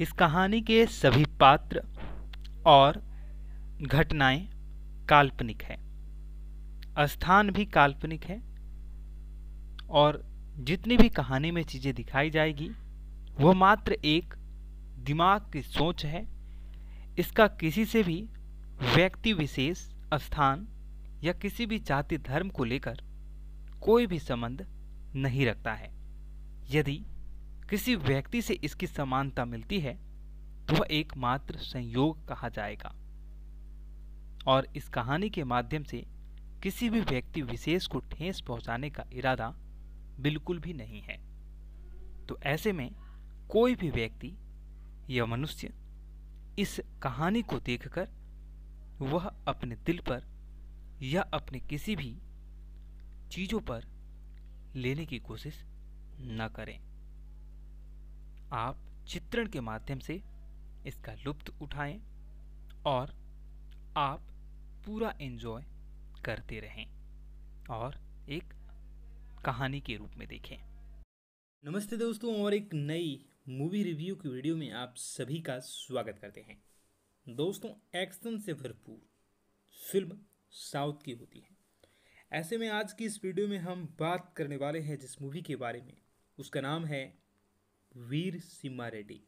इस कहानी के सभी पात्र और घटनाएं काल्पनिक है स्थान भी काल्पनिक है और जितनी भी कहानी में चीज़ें दिखाई जाएगी वो मात्र एक दिमाग की सोच है इसका किसी से भी व्यक्ति विशेष स्थान या किसी भी जाति धर्म को लेकर कोई भी संबंध नहीं रखता है यदि किसी व्यक्ति से इसकी समानता मिलती है तो वह एकमात्र संयोग कहा जाएगा और इस कहानी के माध्यम से किसी भी व्यक्ति विशेष को ठेस पहुंचाने का इरादा बिल्कुल भी नहीं है तो ऐसे में कोई भी व्यक्ति या मनुष्य इस कहानी को देखकर वह अपने दिल पर या अपने किसी भी चीज़ों पर लेने की कोशिश न करें आप चित्रण के माध्यम से इसका लुप्त उठाएं और आप पूरा एंजॉय करते रहें और एक कहानी के रूप में देखें नमस्ते दोस्तों और एक नई मूवी रिव्यू की वीडियो में आप सभी का स्वागत करते हैं दोस्तों एक्शन से भरपूर फिल्म साउथ की होती है ऐसे में आज की इस वीडियो में हम बात करने वाले हैं जिस मूवी के बारे में उसका नाम है वीर सिम्मा रेड्डी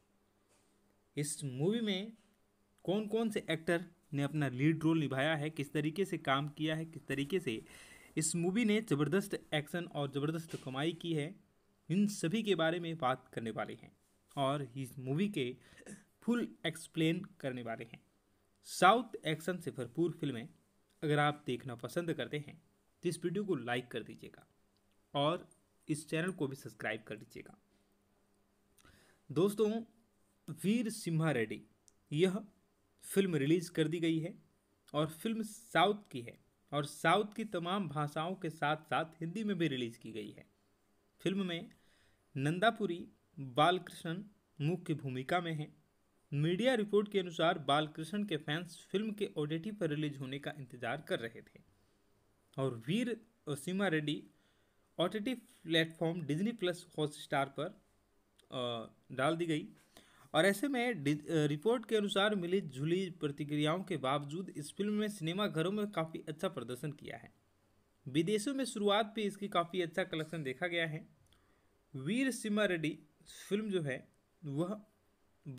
इस मूवी में कौन कौन से एक्टर ने अपना लीड रोल निभाया है किस तरीके से काम किया है किस तरीके से इस मूवी ने ज़बरदस्त एक्शन और ज़बरदस्त कमाई की है इन सभी के बारे में बात करने वाले हैं और इस मूवी के फुल एक्सप्लेन करने वाले हैं साउथ एक्शन से भरपूर फिल्में अगर आप देखना पसंद करते हैं तो इस वीडियो को लाइक कर दीजिएगा और इस चैनल को भी सब्सक्राइब कर दीजिएगा दोस्तों वीर सिम्हा रेड्डी यह फिल्म रिलीज़ कर दी गई है और फिल्म साउथ की है और साउथ की तमाम भाषाओं के साथ साथ हिंदी में भी रिलीज़ की गई है फिल्म में नंदापुरी बालकृष्ण मुख्य भूमिका में हैं मीडिया रिपोर्ट के अनुसार बालकृष्ण के फैंस फिल्म के ओडेटी पर रिलीज होने का इंतजार कर रहे थे और वीर और Simha Reddy OTT platform Disney plus Hotstar पर डाल दी गई और ऐसे में रिपोर्ट के अनुसार मिली जुली प्रतिक्रियाओं के बावजूद इस फिल्म ने सिनेमाघरों में काफ़ी अच्छा प्रदर्शन किया है विदेशों में शुरुआत भी इसकी काफ़ी अच्छा कलेक्शन देखा गया है वीर सिम्हा रेड्डी फिल्म जो है वह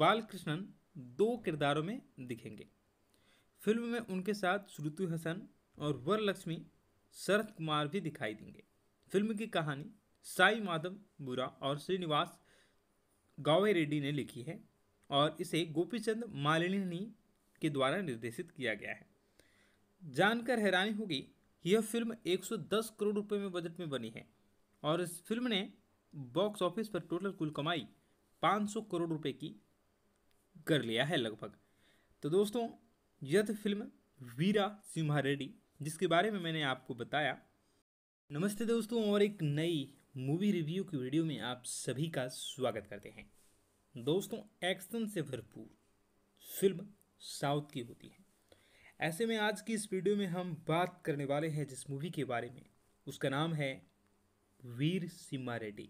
बालकृष्णन दो किरदारों में दिखेंगे फिल्म में उनके साथ श्रुति हसन और वर लक्ष्मी शरद कुमार भी दिखाई देंगे फिल्म की कहानी साई माधव बुरा और श्रीनिवास गावे रेड्डी ने लिखी है और इसे गोपीचंद मालिनी के द्वारा निर्देशित किया गया है जानकर हैरानी होगी यह फिल्म 110 करोड़ रुपए में बजट में बनी है और इस फिल्म ने बॉक्स ऑफिस पर टोटल कुल कमाई 500 करोड़ रुपए की कर लिया है लगभग तो दोस्तों यह फिल्म वीरा सिम्हा रेड्डी जिसके बारे में मैंने आपको बताया नमस्ते दोस्तों और एक नई मूवी रिव्यू की वीडियो में आप सभी का स्वागत करते हैं दोस्तों एक्शन से भरपूर फिल्म साउथ की होती है ऐसे में आज की इस वीडियो में हम बात करने वाले हैं जिस मूवी के बारे में उसका नाम है वीर सिम्मा रेड्डी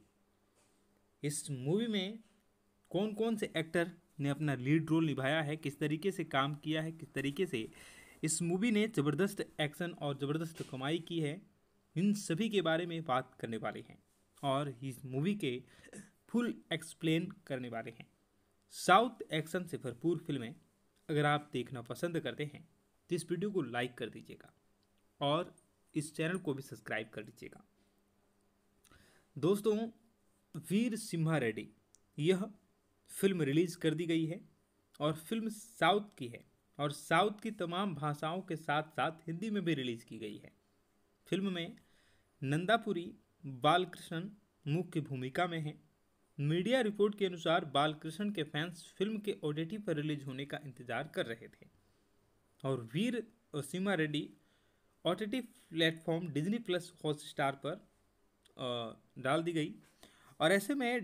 इस मूवी में कौन कौन से एक्टर ने अपना लीड रोल निभाया है किस तरीके से काम किया है किस तरीके से इस मूवी ने ज़बरदस्त एक्शन और ज़बरदस्त कमाई की है इन सभी के बारे में बात करने वाले हैं और इस मूवी के फुल एक्सप्लेन करने वाले हैं साउथ एक्शन से भरपूर फिल्में अगर आप देखना पसंद करते हैं तो इस वीडियो को लाइक कर दीजिएगा और इस चैनल को भी सब्सक्राइब कर दीजिएगा दोस्तों वीर सिम्हा रेड्डी यह फिल्म रिलीज़ कर दी गई है और फिल्म साउथ की है और साउथ की तमाम भाषाओं के साथ साथ हिंदी में भी रिलीज़ की गई है फिल्म में नंदापुरी बालकृष्णन मुख्य भूमिका में हैं मीडिया रिपोर्ट के अनुसार बालकृष्ण के फैंस फिल्म के ओटीटी पर रिलीज होने का इंतजार कर रहे थे और वीर और Simha Reddy OTT platform Disney plus Hotstar पर डाल दी गई और ऐसे में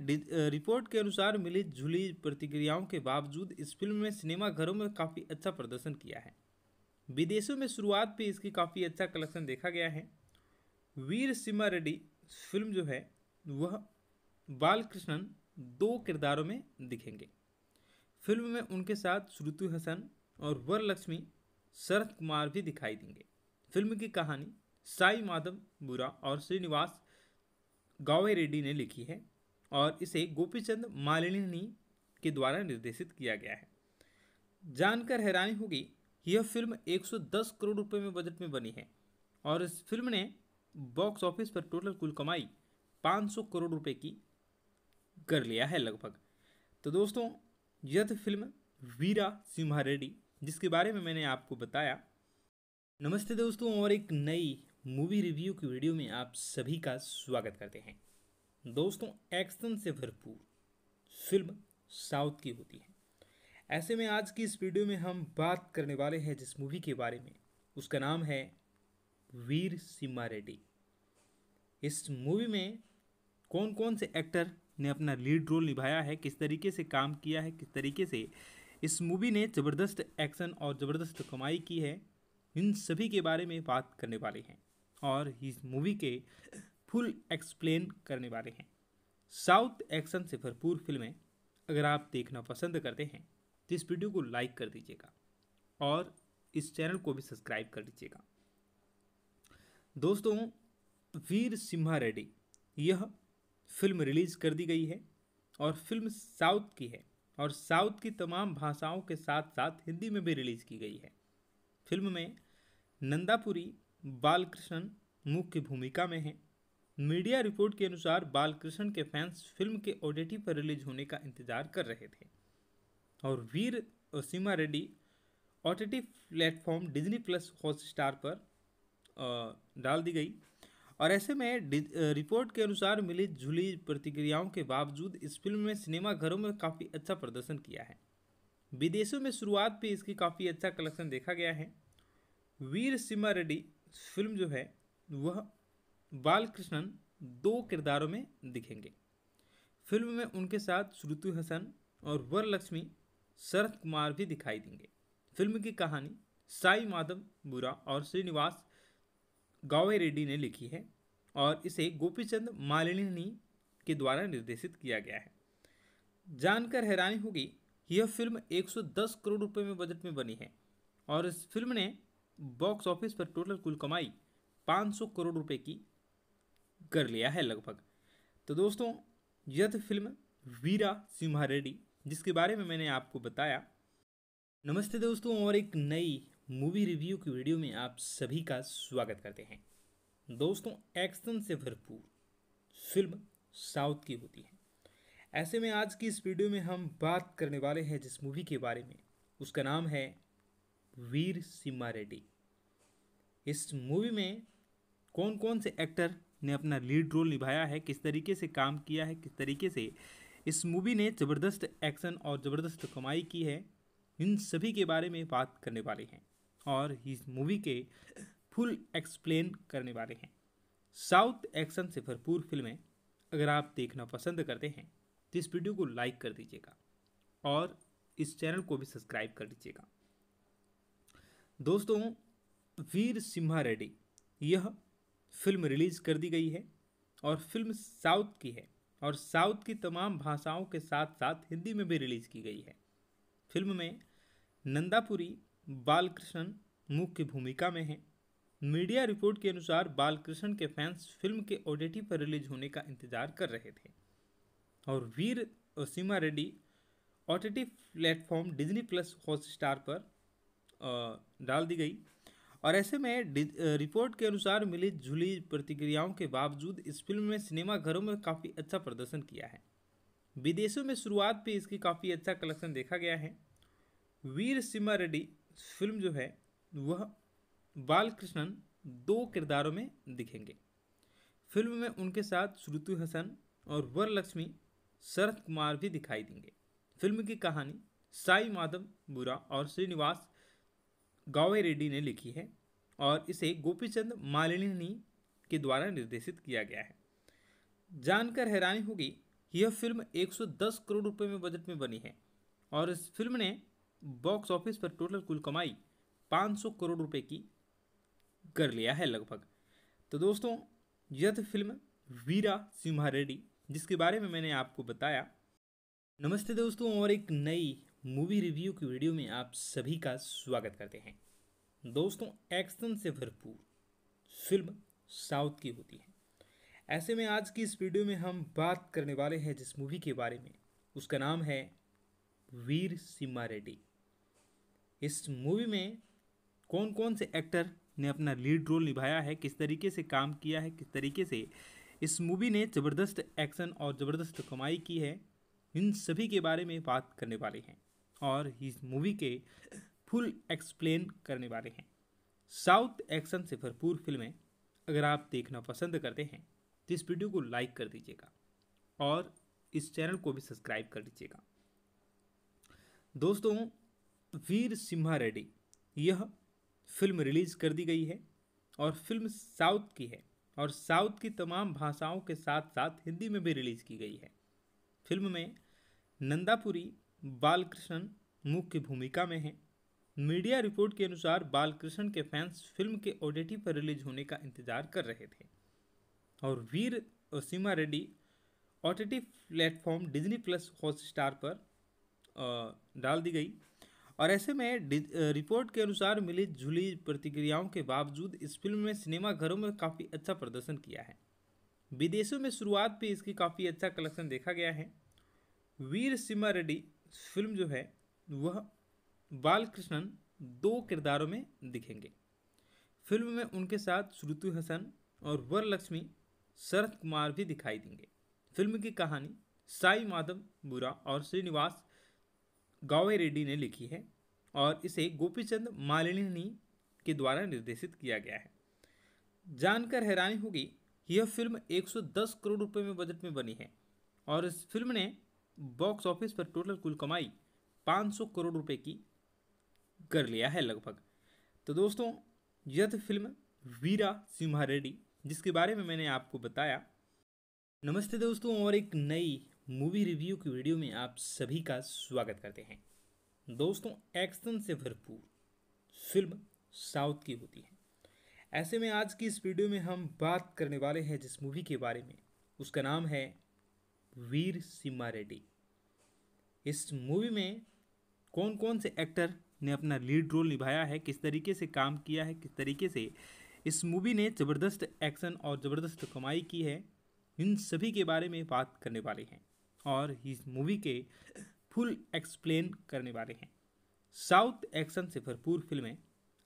रिपोर्ट के अनुसार मिली जुली प्रतिक्रियाओं के बावजूद इस फिल्म ने सिनेमाघरों में काफ़ी अच्छा प्रदर्शन किया है विदेशों में शुरुआत भी इसकी काफ़ी अच्छा कलेक्शन देखा गया है वीर सिमा रेड्डी फिल्म जो है वह बालकृष्णन दो किरदारों में दिखेंगे फिल्म में उनके साथ श्रुतु हसन और वर लक्ष्मी शरद कुमार भी दिखाई देंगे फिल्म की कहानी साई माधव बुरा और श्रीनिवास गावे रेड्डी ने लिखी है और इसे गोपीचंद मालिनी के द्वारा निर्देशित किया गया है जानकर हैरानी होगी यह फिल्म 110 करोड़ रुपए में बजट में बनी है और इस फिल्म ने बॉक्स ऑफिस पर टोटल कुल कमाई 500 करोड़ रुपए की कर लिया है लगभग तो दोस्तों यह फिल्म वीरा सिम्हा रेड्डी जिसके बारे में मैंने आपको बताया नमस्ते दोस्तों और एक नई मूवी रिव्यू की वीडियो में आप सभी का स्वागत करते हैं दोस्तों एक्शन से भरपूर फिल्म साउथ की होती है ऐसे में आज की इस वीडियो में हम बात करने वाले हैं जिस मूवी के बारे में उसका नाम है वीर सिम्मा रेड्डी इस मूवी में कौन कौन से एक्टर ने अपना लीड रोल निभाया है किस तरीके से काम किया है किस तरीके से इस मूवी ने ज़बरदस्त एक्शन और ज़बरदस्त कमाई की है इन सभी के बारे में बात करने वाले हैं और इस मूवी के फुल एक्सप्लेन करने वाले हैं साउथ एक्शन से भरपूर फिल्में अगर आप देखना पसंद करते हैं तो इस वीडियो को लाइक कर दीजिएगा और इस चैनल को भी सब्सक्राइब कर दीजिएगा दोस्तों वीर सिम्हा रेड्डी यह फिल्म रिलीज़ कर दी गई है और फिल्म साउथ की है और साउथ की तमाम भाषाओं के साथ साथ हिंदी में भी रिलीज़ की गई है फिल्म में नंदापुरी बालकृष्ण मुख्य भूमिका में हैं मीडिया रिपोर्ट के अनुसार बालकृष्ण के फैंस फिल्म के ओटीटी पर रिलीज होने का इंतजार कर रहे थे और Veera Simha Reddy OTT platform Disney plus Hotstar पर डाल दी गई और ऐसे में रिपोर्ट के अनुसार मिली जुली प्रतिक्रियाओं के बावजूद इस फिल्म ने सिनेमाघरों में काफ़ी अच्छा प्रदर्शन किया है विदेशों में शुरुआत भी इसकी काफ़ी अच्छा कलेक्शन देखा गया है वीर सिम्हा रेड्डी फिल्म जो है वह बालकृष्णन दो किरदारों में दिखेंगे फिल्म में उनके साथ श्रुति हसन और वर लक्ष्मी शरद कुमार भी दिखाई देंगे फिल्म की कहानी साई माधव बुरा और श्रीनिवास गावे रेड्डी ने लिखी है और इसे गोपीचंद मालिनी के द्वारा निर्देशित किया गया है जानकर हैरानी होगी यह फिल्म 110 करोड़ रुपए में बजट में बनी है और इस फिल्म ने बॉक्स ऑफिस पर टोटल कुल कमाई 500 करोड़ रुपए की कर लिया है लगभग तो दोस्तों यह फिल्म वीरा सिम्हा रेड्डी जिसके बारे में मैंने आपको बताया नमस्ते दोस्तों और एक नई मूवी रिव्यू की वीडियो में आप सभी का स्वागत करते हैं दोस्तों एक्शन से भरपूर फिल्म साउथ की होती है ऐसे में आज की इस वीडियो में हम बात करने वाले हैं जिस मूवी के बारे में उसका नाम है वीर सिम्मा रेड्डी इस मूवी में कौन कौन से एक्टर ने अपना लीड रोल निभाया है किस तरीके से काम किया है किस तरीके से इस मूवी ने ज़बरदस्त एक्शन और ज़बरदस्त कमाई की है इन सभी के बारे में बात करने वाले हैं और इस मूवी के फुल एक्सप्लेन करने वाले हैं साउथ एक्शन से भरपूर फिल्में अगर आप देखना पसंद करते हैं तो इस वीडियो को लाइक कर दीजिएगा और इस चैनल को भी सब्सक्राइब कर दीजिएगा दोस्तों वीर सिम्हा रेड्डी यह फिल्म रिलीज़ कर दी गई है और फिल्म साउथ की है और साउथ की तमाम भाषाओं के साथ साथ हिंदी में भी रिलीज़ की गई है फिल्म में नंदापुरी बालकृष्ण मुख्य भूमिका में हैं मीडिया रिपोर्ट के अनुसार बालकृष्ण के फैंस फिल्म के ओडीटी पर रिलीज होने का इंतजार कर रहे थे और वीर और सीमा रेड्डी ओ platform Disney plus Hotstar पर डाल दी गई और ऐसे में रिपोर्ट के अनुसार मिली जुली प्रतिक्रियाओं के बावजूद इस फिल्म में सिनेमा घरों में काफ़ी अच्छा प्रदर्शन किया है विदेशों में शुरुआत भी इसकी काफ़ी अच्छा कलेक्शन देखा गया है वीर सिमा रेड्डी फिल्म जो है वह बालकृष्णन दो किरदारों में दिखेंगे फिल्म में उनके साथ श्रुति हसन और वर लक्ष्मी शरद कुमार भी दिखाई देंगे फिल्म की कहानी साई माधव बुरा और श्रीनिवास गावे रेड्डी ने लिखी है और इसे गोपीचंद मालिनी के द्वारा निर्देशित किया गया है जानकर हैरानी होगी यह फिल्म 110 करोड़ रुपए में बजट में बनी है और इस फिल्म ने बॉक्स ऑफिस पर टोटल कुल कमाई 500 करोड़ रुपए की कर लिया है लगभग तो दोस्तों यह फिल्म वीरा सिम्हा रेड्डी जिसके बारे में मैंने आपको बताया नमस्ते दोस्तों और एक नई मूवी रिव्यू की वीडियो में आप सभी का स्वागत करते हैं दोस्तों एक्शन से भरपूर फिल्म साउथ की होती है ऐसे में आज की इस वीडियो में हम बात करने वाले हैं जिस मूवी के बारे में उसका नाम है वीर सिम्हा रेड्डी इस मूवी में कौन कौन से एक्टर ने अपना लीड रोल निभाया है किस तरीके से काम किया है किस तरीके से इस मूवी ने ज़बरदस्त एक्शन और ज़बरदस्त कमाई की है इन सभी के बारे में बात करने वाले हैं और इस मूवी के फुल एक्सप्लेन करने वाले हैं साउथ एक्शन से भरपूर फिल्में अगर आप देखना पसंद करते हैं तो इस वीडियो को लाइक कर दीजिएगा और इस चैनल को भी सब्सक्राइब कर दीजिएगा दोस्तों वीर सिम्हा रेड्डी यह फिल्म रिलीज़ कर दी गई है और फिल्म साउथ की है और साउथ की तमाम भाषाओं के साथ साथ हिंदी में भी रिलीज़ की गई है फिल्म में नंदापुरी बालकृष्ण मुख्य भूमिका में हैं मीडिया रिपोर्ट के अनुसार बालकृष्ण के फैंस फिल्म के ओडेटी पर रिलीज होने का इंतजार कर रहे थे और Veera Simha Simha Reddy OTT platform Disney plus Hotstar पर डाल दी गई और ऐसे में रिपोर्ट के अनुसार मिली जुली प्रतिक्रियाओं के बावजूद इस फिल्म ने सिनेमाघरों में काफ़ी अच्छा प्रदर्शन किया है विदेशों में शुरुआत भी इसकी काफ़ी अच्छा कलेक्शन देखा गया है वीर सिम्हा रेड्डी फिल्म जो है वह बालकृष्णन दो किरदारों में दिखेंगे फिल्म में उनके साथ श्रुति हसन और वरलक्ष्मी शरद कुमार भी दिखाई देंगे फिल्म की कहानी साई माधव बुरा और श्रीनिवास गावे रेड्डी ने लिखी है और इसे गोपीचंद मालिनी के द्वारा निर्देशित किया गया है जानकर हैरानी होगी यह फिल्म 110 करोड़ रुपए में बजट में बनी है और इस फिल्म ने बॉक्स ऑफिस पर टोटल कुल कमाई 500 करोड़ रुपए की कर लिया है लगभग तो दोस्तों यह फिल्म वीरा सिम्हा रेड्डी जिसके बारे में मैंने आपको बताया नमस्ते दोस्तों और एक नई मूवी रिव्यू की वीडियो में आप सभी का स्वागत करते हैं दोस्तों एक्शन से भरपूर फिल्म साउथ की होती है ऐसे में आज की इस वीडियो में हम बात करने वाले हैं जिस मूवी के बारे में उसका नाम है वीर सिम्मा रेड्डी इस मूवी में कौन कौन से एक्टर ने अपना लीड रोल निभाया है किस तरीके से काम किया है किस तरीके से इस मूवी ने ज़बरदस्त एक्शन और ज़बरदस्त कमाई की है इन सभी के बारे में बात करने वाले हैं और इस मूवी के फुल एक्सप्लेन करने वाले हैं साउथ एक्शन से भरपूर फिल्में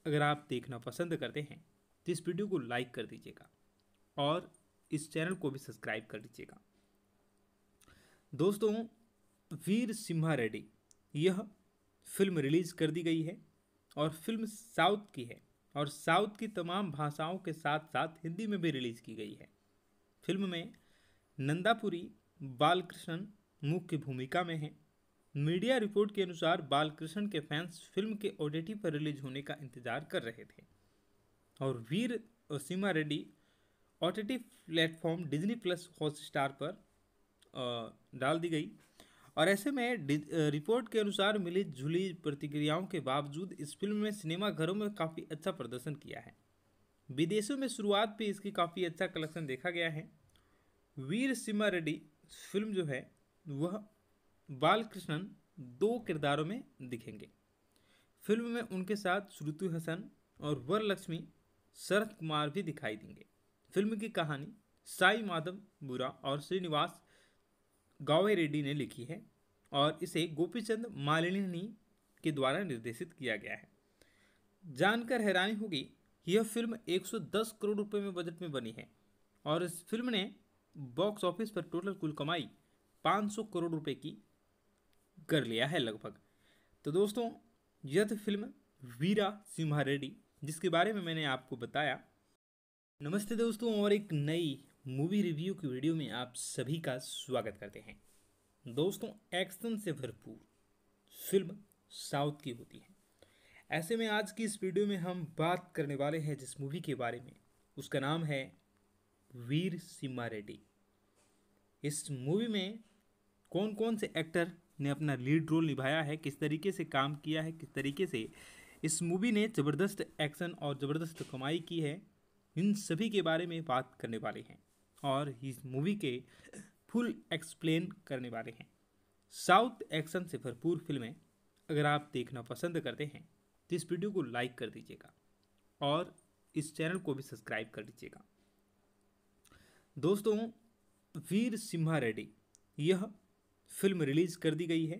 अगर आप देखना पसंद करते हैं तो इस वीडियो को लाइक कर दीजिएगा और इस चैनल को भी सब्सक्राइब कर दीजिएगा दोस्तों वीर सिम्हा रेड्डी यह फिल्म रिलीज़ कर दी गई है और फिल्म साउथ की है और साउथ की तमाम भाषाओं के साथ साथ हिंदी में भी रिलीज़ की गई है फिल्म में नंदापुरी बालकृष्णन मुख्य भूमिका में हैं मीडिया रिपोर्ट के अनुसार बालकृष्ण के फैंस फिल्म के ओडीटी पर रिलीज होने का इंतजार कर रहे थे और वीर और सीमा रेड्डी ओ प्लेटफॉर्म डिजनी प्लस हॉटस्टार पर डाल दी गई और ऐसे में रिपोर्ट के अनुसार मिली जुली प्रतिक्रियाओं के बावजूद इस फिल्म में सिनेमा घरों में काफ़ी अच्छा प्रदर्शन किया है विदेशों में शुरुआत पर इसकी काफ़ी अच्छा कलेक्शन देखा गया है वीर सिमा रेड्डी फिल्म जो है वह बालकृष्णन दो किरदारों में दिखेंगे फिल्म में उनके साथ श्रुति हसन और वरलक्ष्मी शरद कुमार भी दिखाई देंगे फिल्म की कहानी साई माधव बुरा और श्रीनिवास गावे रेड्डी ने लिखी है और इसे गोपीचंद मालिनी के द्वारा निर्देशित किया गया है जानकर हैरानी होगी यह फिल्म 110 करोड़ रुपए में बजट में बनी है और इस फिल्म ने बॉक्स ऑफिस पर टोटल कुल कमाई 500 करोड़ रुपए की कर लिया है लगभग तो दोस्तों यह फिल्म वीरा सिम्हा रेड्डी जिसके बारे में मैंने आपको बताया नमस्ते दोस्तों और एक नई मूवी रिव्यू की वीडियो में आप सभी का स्वागत करते हैं दोस्तों एक्शन से भरपूर फिल्म साउथ की होती है ऐसे में आज की इस वीडियो में हम बात करने वाले हैं जिस मूवी के बारे में उसका नाम है वीर सिम्मा रेड्डी इस मूवी में कौन कौन से एक्टर ने अपना लीड रोल निभाया है किस तरीके से काम किया है किस तरीके से इस मूवी ने ज़बरदस्त एक्शन और ज़बरदस्त कमाई की है इन सभी के बारे में बात करने वाले हैं और इस मूवी के फुल एक्सप्लेन करने वाले हैं साउथ एक्शन से भरपूर फिल्में अगर आप देखना पसंद करते हैं तो इस वीडियो को लाइक कर दीजिएगा और इस चैनल को भी सब्सक्राइब कर दीजिएगा दोस्तों वीर सिम्हा रेड्डी यह फिल्म रिलीज़ कर दी गई है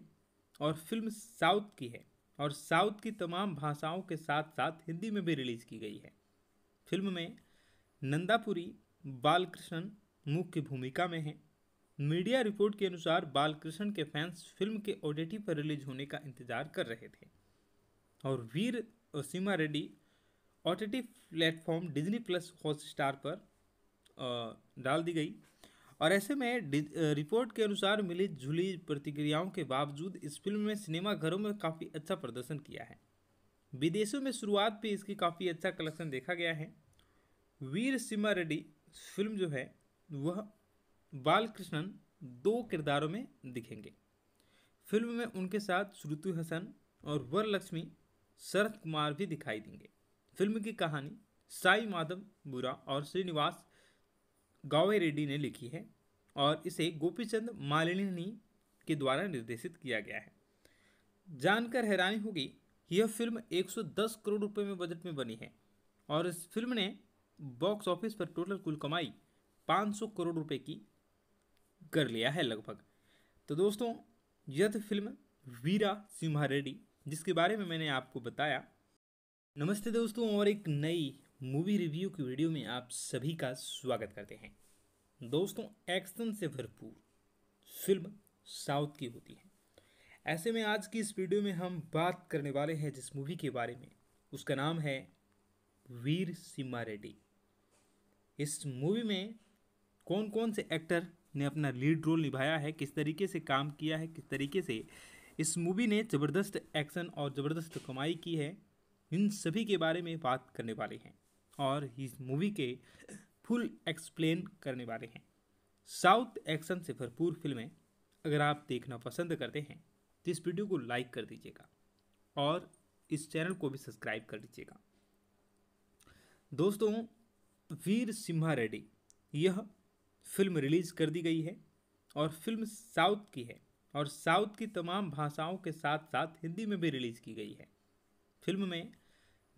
और फिल्म साउथ की है और साउथ की तमाम भाषाओं के साथ साथ हिंदी में भी रिलीज़ की गई है फिल्म में नंदापुरी बालकृष्ण मुख्य भूमिका में हैं मीडिया रिपोर्ट के अनुसार बालकृष्ण के फैंस फिल्म के ओटीटी पर रिलीज होने का इंतजार कर रहे थे और वीर और Reddy OTT platform Disney plus Hotstar पर डाल दी गई और ऐसे में रिपोर्ट के अनुसार मिली जुली प्रतिक्रियाओं के बावजूद इस फिल्म ने सिनेमाघरों में काफ़ी अच्छा प्रदर्शन किया है विदेशों में शुरुआत भी इसकी काफ़ी अच्छा कलेक्शन देखा गया है वीर सिम्हा रेड्डी फिल्म जो है वह बालकृष्णन दो किरदारों में दिखेंगे फिल्म में उनके साथ श्रुतु हसन और वर लक्ष्मी शरद कुमार भी दिखाई देंगे फिल्म की कहानी साई माधव बुरा और श्रीनिवास गावे रेड्डी ने लिखी है और इसे गोपीचंद मालिनी के द्वारा निर्देशित किया गया है जानकर हैरानी होगी यह फिल्म 110 करोड़ रुपए में बजट में बनी है और इस फिल्म ने बॉक्स ऑफिस पर टोटल कुल कमाई 500 करोड़ रुपए की कर लिया है लगभग तो दोस्तों यह फिल्म वीरा सिम्हा रेड्डी जिसके बारे में मैंने आपको बताया नमस्ते दोस्तों और एक नई मूवी रिव्यू की वीडियो में आप सभी का स्वागत करते हैं दोस्तों एक्शन से भरपूर फिल्म साउथ की होती है ऐसे में आज की इस वीडियो में हम बात करने वाले हैं जिस मूवी के बारे में उसका नाम है वीर सिम्मा रेड्डी इस मूवी में कौन कौन से एक्टर ने अपना लीड रोल निभाया है किस तरीके से काम किया है किस तरीके से इस मूवी ने ज़बरदस्त एक्शन और ज़बरदस्त कमाई की है इन सभी के बारे में बात करने वाले हैं और इस मूवी के फुल एक्सप्लेन करने वाले हैं साउथ एक्शन से भरपूर फिल्में अगर आप देखना पसंद करते हैं तो इस वीडियो को लाइक कर दीजिएगा और इस चैनल को भी सब्सक्राइब कर दीजिएगा दोस्तों वीर सिम्हा रेड्डी यह फिल्म रिलीज़ कर दी गई है और फिल्म साउथ की है और साउथ की तमाम भाषाओं के साथ साथ हिंदी में भी रिलीज़ की गई है फिल्म में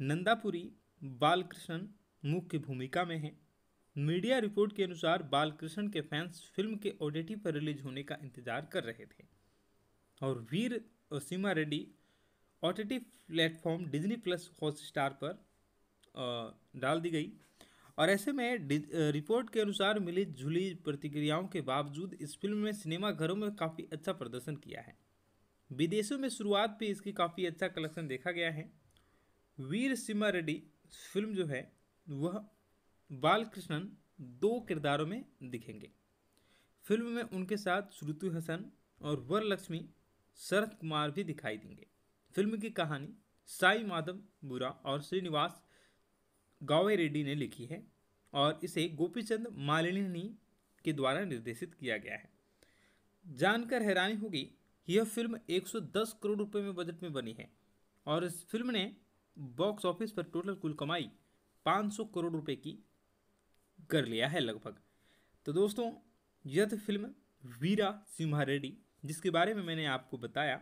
नंदापुरी बालकृष्णन मुख्य भूमिका में हैं मीडिया रिपोर्ट के अनुसार बालकृष्ण के फैंस फिल्म के ओडीटी पर रिलीज होने का इंतजार कर रहे थे और वीर और सीमा रेड्डी ओ platform Disney plus Hotstar पर डाल दी गई और ऐसे में रिपोर्ट के अनुसार मिली जुली प्रतिक्रियाओं के बावजूद इस फिल्म में सिनेमा घरों में काफ़ी अच्छा प्रदर्शन किया है विदेशों में शुरुआत पर इसकी काफ़ी अच्छा कलेक्शन देखा गया है वीर सीमा रेड्डी फिल्म जो है वह बालकृष्णन दो किरदारों में दिखेंगे फिल्म में उनके साथ श्रुति हसन और वर लक्ष्मी शरद कुमार भी दिखाई देंगे फिल्म की कहानी साई माधव बुरा और श्रीनिवास गावे रेड्डी ने लिखी है और इसे गोपीचंद मालिनी के द्वारा निर्देशित किया गया है जानकर हैरानी होगी यह फिल्म 110 करोड़ रुपए में बजट में बनी है और इस फिल्म ने बॉक्स ऑफिस पर टोटल कुल कमाई 500 करोड़ रुपए की कर लिया है लगभग तो दोस्तों यह फिल्म वीरा सिम्हा रेड्डी जिसके बारे में मैंने आपको बताया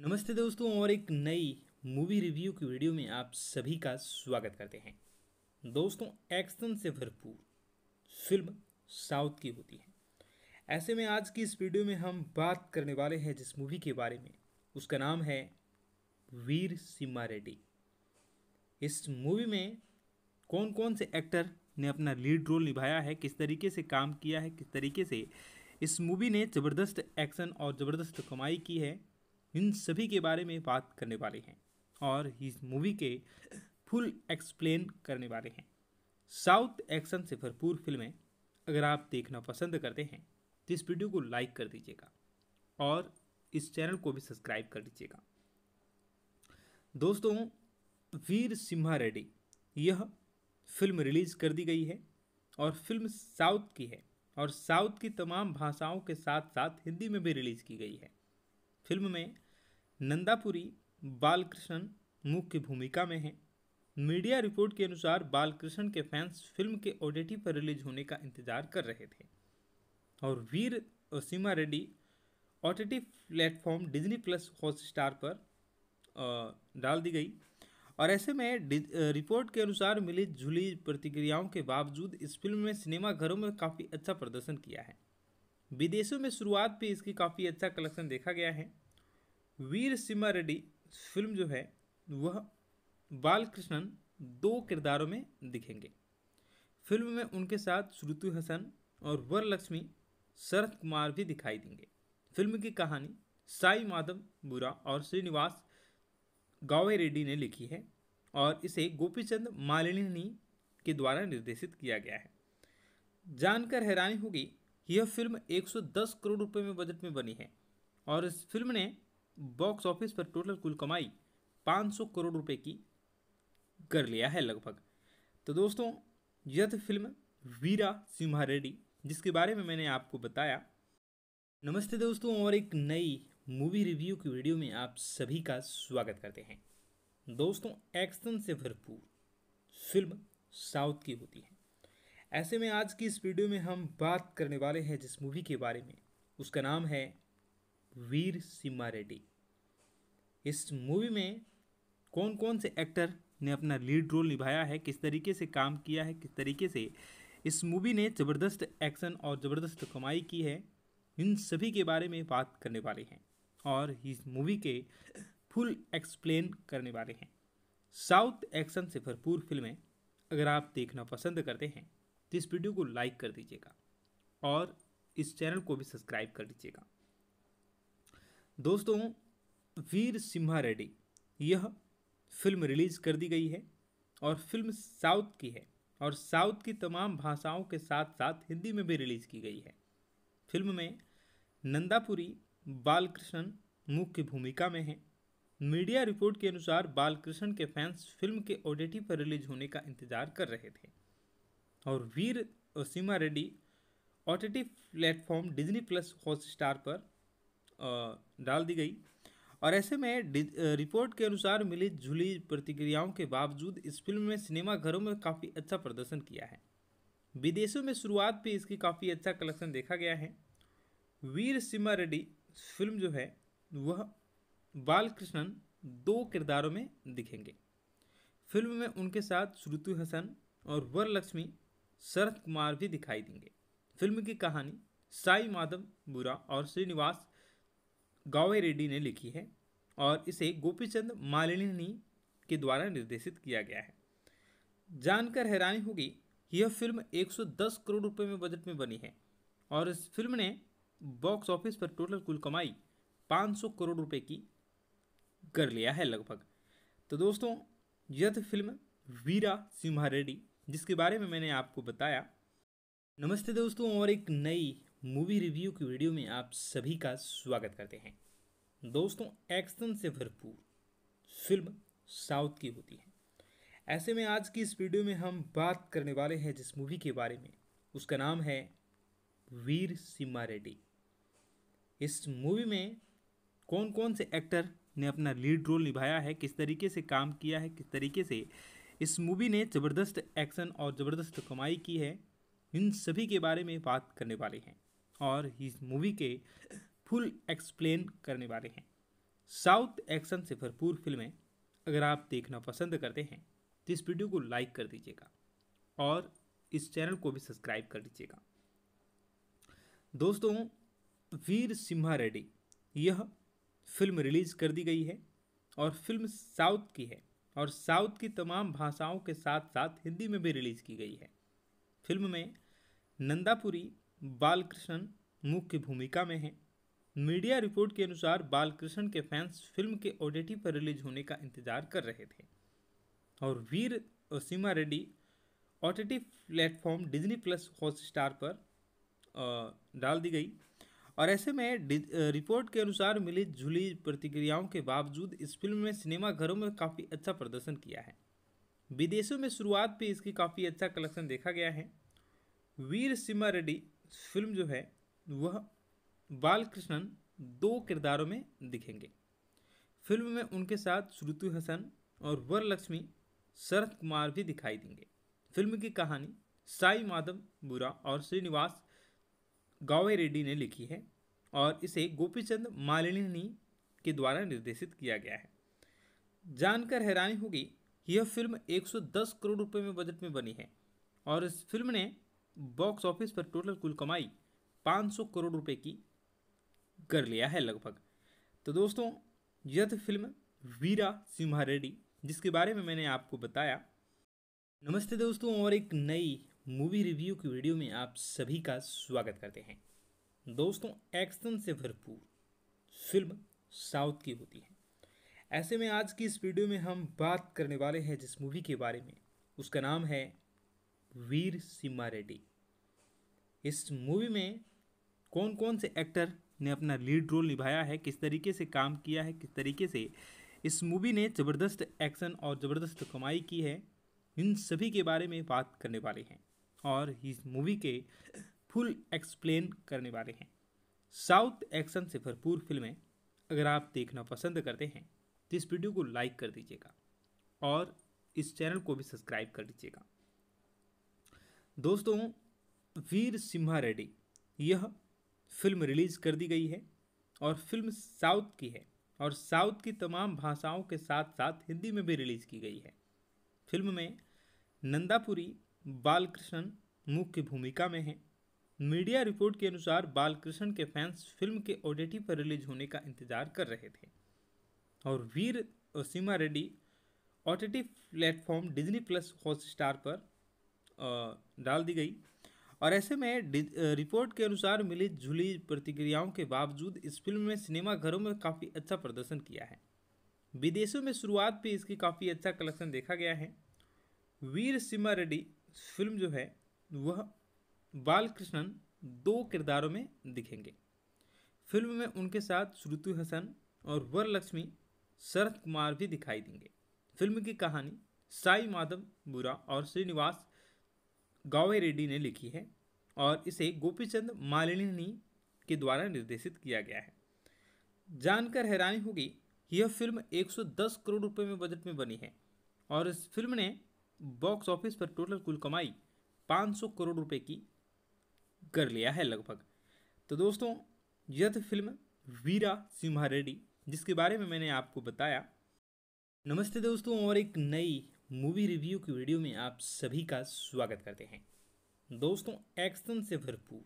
नमस्ते दोस्तों और एक नई मूवी रिव्यू की वीडियो में आप सभी का स्वागत करते हैं दोस्तों एक्शन से भरपूर फिल्म साउथ की होती है ऐसे में आज की इस वीडियो में हम बात करने वाले हैं जिस मूवी के बारे में उसका नाम है वीर सिम्मा रेड्डी इस मूवी में कौन कौन से एक्टर ने अपना लीड रोल निभाया है किस तरीके से काम किया है किस तरीके से इस मूवी ने ज़बरदस्त एक्शन और ज़बरदस्त कमाई की है इन सभी के बारे में बात करने वाले हैं और इस मूवी के फुल एक्सप्लेन करने वाले हैं साउथ एक्शन से भरपूर फिल्में अगर आप देखना पसंद करते हैं तो इस वीडियो को लाइक कर दीजिएगा और इस चैनल को भी सब्सक्राइब कर दीजिएगा दोस्तों वीर सिम्हा रेड्डी यह फिल्म रिलीज़ कर दी गई है और फिल्म साउथ की है और साउथ की तमाम भाषाओं के साथ साथ हिंदी में भी रिलीज़ की गई है फिल्म में नंदापुरी बालकृष्ण मुख्य भूमिका में हैं मीडिया रिपोर्ट के अनुसार बालकृष्ण के फैंस फिल्म के ओटीटी पर रिलीज होने का इंतजार कर रहे थे और वीर और Simha Reddy OTT platform Disney plus Hotstar पर डाल दी गई और ऐसे में रिपोर्ट के अनुसार मिली जुली प्रतिक्रियाओं के बावजूद इस फिल्म में सिनेमा घरों में काफ़ी अच्छा प्रदर्शन किया है विदेशों में शुरुआत भी इसकी काफ़ी अच्छा कलेक्शन देखा गया है वीर सिमा रेड्डी फिल्म जो है वह बालकृष्णन दो किरदारों में दिखेंगे फिल्म में उनके साथ श्रुतु हसन और वर लक्ष्मी शरद कुमार भी दिखाई देंगे फिल्म की कहानी साई माधव बुरा और श्रीनिवास गावे रेड्डी ने लिखी है और इसे गोपीचंद मालिनी के द्वारा निर्देशित किया गया है जानकर हैरानी होगी यह फिल्म 110 करोड़ रुपए में बजट में बनी है और इस फिल्म ने बॉक्स ऑफिस पर टोटल कुल कमाई 500 करोड़ रुपए की कर लिया है लगभग तो दोस्तों यह फिल्म वीरा सिम्हा रेड्डी जिसके बारे में मैंने आपको बताया नमस्ते दोस्तों और एक नई मूवी रिव्यू की वीडियो में आप सभी का स्वागत करते हैं दोस्तों एक्शन से भरपूर फिल्म साउथ की होती है ऐसे में आज की इस वीडियो में हम बात करने वाले हैं जिस मूवी के बारे में उसका नाम है वीर सिम्मा रेड्डी इस मूवी में कौन कौन से एक्टर ने अपना लीड रोल निभाया है किस तरीके से काम किया है किस तरीके से इस मूवी ने ज़बरदस्त एक्शन और ज़बरदस्त कमाई की है इन सभी के बारे में बात करने वाले हैं और इस मूवी के फुल एक्सप्लेन करने वाले हैं साउथ एक्शन से भरपूर फिल्में अगर आप देखना पसंद करते हैं तो इस वीडियो को लाइक कर दीजिएगा और इस चैनल को भी सब्सक्राइब कर दीजिएगा दोस्तों वीर सिम्हा रेड्डी यह फिल्म रिलीज़ कर दी गई है और फिल्म साउथ की है और साउथ की तमाम भाषाओं के साथ साथ हिंदी में भी रिलीज़ की गई है फिल्म में नंदापुरी बालकृष्णन मुख्य भूमिका में हैं मीडिया रिपोर्ट के अनुसार बालकृष्ण के फैंस फिल्म के ओडेटी पर रिलीज होने का इंतजार कर रहे थे और वीर और Simha Reddy OTT platform Disney plus Hotstar पर डाल दी गई और ऐसे में रिपोर्ट के अनुसार मिली जुली प्रतिक्रियाओं के बावजूद इस फिल्म में सिनेमाघरों में काफ़ी अच्छा प्रदर्शन किया है विदेशों में शुरुआत भी इसकी काफ़ी अच्छा कलेक्शन देखा गया है वीर सिमा रेड्डी फिल्म जो है वह बालकृष्णन दो किरदारों में दिखेंगे फिल्म में उनके साथ श्रुति हसन और वरलक्ष्मी शरद कुमार भी दिखाई देंगे फिल्म की कहानी साई माधव बुरा और श्रीनिवास गावे रेड्डी ने लिखी है और इसे गोपीचंद मालिनी के द्वारा निर्देशित किया गया है जानकर हैरानी होगी यह फिल्म 110 करोड़ रुपए में बजट में बनी है और इस फिल्म ने बॉक्स ऑफिस पर टोटल कुल कमाई 500 करोड़ रुपए की कर लिया है लगभग तो दोस्तों यह फिल्म वीरा सिम्हा रेड्डी जिसके बारे में मैंने आपको बताया नमस्ते दोस्तों और एक नई मूवी रिव्यू की वीडियो में आप सभी का स्वागत करते हैं दोस्तों एक्शन से भरपूर फिल्म साउथ की होती है ऐसे में आज की इस वीडियो में हम बात करने वाले हैं जिस मूवी के बारे में उसका नाम है वीर सिम्हा रेड्डी इस मूवी में कौन कौन से एक्टर ने अपना लीड रोल निभाया है किस तरीके से काम किया है किस तरीके से इस मूवी ने ज़बरदस्त एक्शन और ज़बरदस्त कमाई की है इन सभी के बारे में बात करने वाले हैं और इस मूवी के फुल एक्सप्लेन करने वाले हैं साउथ एक्शन से भरपूर फिल्में अगर आप देखना पसंद करते हैं तो इस वीडियो को लाइक कर दीजिएगा और इस चैनल को भी सब्सक्राइब कर दीजिएगा दोस्तों वीर सिम्हा रेड्डी यह फिल्म रिलीज़ कर दी गई है और फिल्म साउथ की है और साउथ की तमाम भाषाओं के साथ साथ हिंदी में भी रिलीज़ की गई है फिल्म में नंदापुरी बालकृष्ण मुख्य भूमिका में हैं मीडिया रिपोर्ट के अनुसार बालकृष्ण के फैंस फिल्म के ओडेटी पर रिलीज होने का इंतजार कर रहे थे और Veera Simha Reddy OTT platform Disney plus Hotstar पर डाल दी गई और ऐसे में रिपोर्ट के अनुसार मिली जुली प्रतिक्रियाओं के बावजूद इस फिल्म ने सिनेमाघरों में काफ़ी अच्छा प्रदर्शन किया है विदेशों में शुरुआत भी इसकी काफ़ी अच्छा कलेक्शन देखा गया है वीर सिमा रेड्डी फिल्म जो है वह बालकृष्णन दो किरदारों में दिखेंगे फिल्म में उनके साथ श्रुतु हसन और वर लक्ष्मी शरद कुमार भी दिखाई देंगे फिल्म की कहानी साई माधव बुरा और श्रीनिवास गावे रेड्डी ने लिखी है और इसे गोपीचंद मालिनी के द्वारा निर्देशित किया गया है जानकर हैरानी होगी यह फिल्म 110 करोड़ रुपए में बजट में बनी है और इस फिल्म ने बॉक्स ऑफिस पर टोटल कुल कमाई 500 करोड़ रुपए की कर लिया है लगभग तो दोस्तों यह फिल्म वीरा सिम्हा रेड्डी जिसके बारे में मैंने आपको बताया नमस्ते दोस्तों और एक नई मूवी रिव्यू की वीडियो में आप सभी का स्वागत करते हैं दोस्तों एक्शन से भरपूर फिल्म साउथ की होती है ऐसे में आज की इस वीडियो में हम बात करने वाले हैं जिस मूवी के बारे में उसका नाम है वीर सिम्मा रेड्डी इस मूवी में कौन कौन से एक्टर ने अपना लीड रोल निभाया है किस तरीके से काम किया है किस तरीके से इस मूवी ने ज़बरदस्त एक्शन और ज़बरदस्त कमाई की है इन सभी के बारे में बात करने वाले हैं और इस मूवी के फुल एक्सप्लेन करने वाले हैं साउथ एक्शन से भरपूर फिल्में अगर आप देखना पसंद करते हैं तो इस वीडियो को लाइक कर दीजिएगा और इस चैनल को भी सब्सक्राइब कर दीजिएगा दोस्तों वीर सिम्हा रेड्डी यह फिल्म रिलीज़ कर दी गई है और फिल्म साउथ की है और साउथ की तमाम भाषाओं के साथ साथ हिंदी में भी रिलीज़ की गई है फिल्म में नंदापुरी बालकृष्णन मुख्य भूमिका में हैं मीडिया रिपोर्ट के अनुसार बालकृष्ण के फैंस फिल्म के ओडेटी पर रिलीज होने का इंतजार कर रहे थे और वीर और Simha Reddy OTT platform Disney plus Hotstar पर डाल दी गई और ऐसे में रिपोर्ट के अनुसार मिली जुली प्रतिक्रियाओं के बावजूद इस फिल्म में सिनेमाघरों में काफ़ी अच्छा प्रदर्शन किया है विदेशों में शुरुआत भी इसकी काफ़ी अच्छा कलेक्शन देखा गया है वीर सिमा रेड्डी फिल्म जो है वह बालकृष्णन दो किरदारों में दिखेंगे फिल्म में उनके साथ श्रुति हसन और वर लक्ष्मी शरद कुमार भी दिखाई देंगे फिल्म की कहानी साई माधव बुरा और श्रीनिवास गावे रेड्डी ने लिखी है और इसे गोपीचंद मालिनी के द्वारा निर्देशित किया गया है जानकर हैरानी होगी यह फिल्म 110 करोड़ रुपए में बजट में बनी है और इस फिल्म ने बॉक्स ऑफिस पर टोटल कुल कमाई 500 करोड़ रुपए की कर लिया है लगभग तो दोस्तों यह फिल्म वीरा सिम्हा रेड्डी जिसके बारे में मैंने आपको बताया नमस्ते दोस्तों और एक नई मूवी रिव्यू की वीडियो में आप सभी का स्वागत करते हैं दोस्तों एक्शन से भरपूर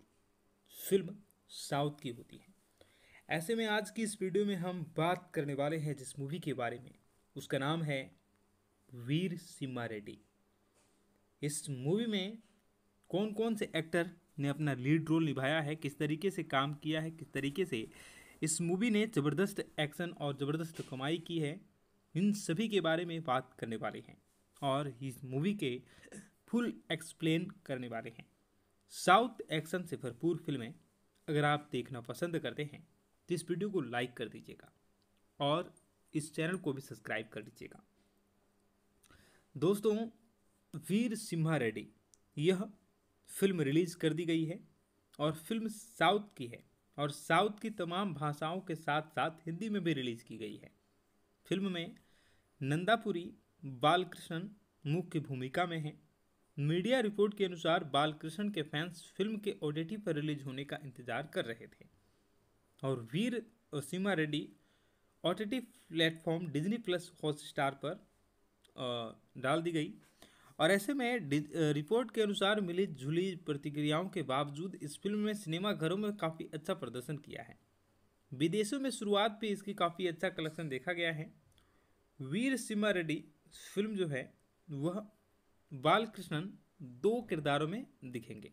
फिल्म साउथ की होती है ऐसे में आज की इस वीडियो में हम बात करने वाले हैं जिस मूवी के बारे में उसका नाम है वीर सिम्मा रेड्डी इस मूवी में कौन कौन से एक्टर ने अपना लीड रोल निभाया है किस तरीके से काम किया है किस तरीके से इस मूवी ने ज़बरदस्त एक्शन और ज़बरदस्त कमाई की है इन सभी के बारे में बात करने वाले हैं और इस मूवी के फुल एक्सप्लेन करने वाले हैं साउथ एक्शन से भरपूर फिल्में अगर आप देखना पसंद करते हैं तो इस वीडियो को लाइक कर दीजिएगा और इस चैनल को भी सब्सक्राइब कर दीजिएगा दोस्तों वीर सिम्हा रेड्डी यह फिल्म रिलीज़ कर दी गई है और फिल्म साउथ की है और साउथ की तमाम भाषाओं के साथ साथ हिंदी में भी रिलीज़ की गई है फिल्म में नंदापुरी बालकृष्ण मुख्य भूमिका में हैं मीडिया रिपोर्ट के अनुसार बालकृष्ण के फैंस फिल्म के ओडीटी पर रिलीज होने का इंतजार कर रहे थे और Veera Simha Simha Reddy OTT platform Disney plus Hotstar पर डाल दी गई और ऐसे में रिपोर्ट के अनुसार मिली जुली प्रतिक्रियाओं के बावजूद इस फिल्म में सिनेमा घरों में काफ़ी अच्छा प्रदर्शन किया है विदेशों में शुरुआत भी इसकी काफ़ी अच्छा कलेक्शन देखा गया है वीर सिम्मा रेड्डी फिल्म जो है वह बालकृष्णन दो किरदारों में दिखेंगे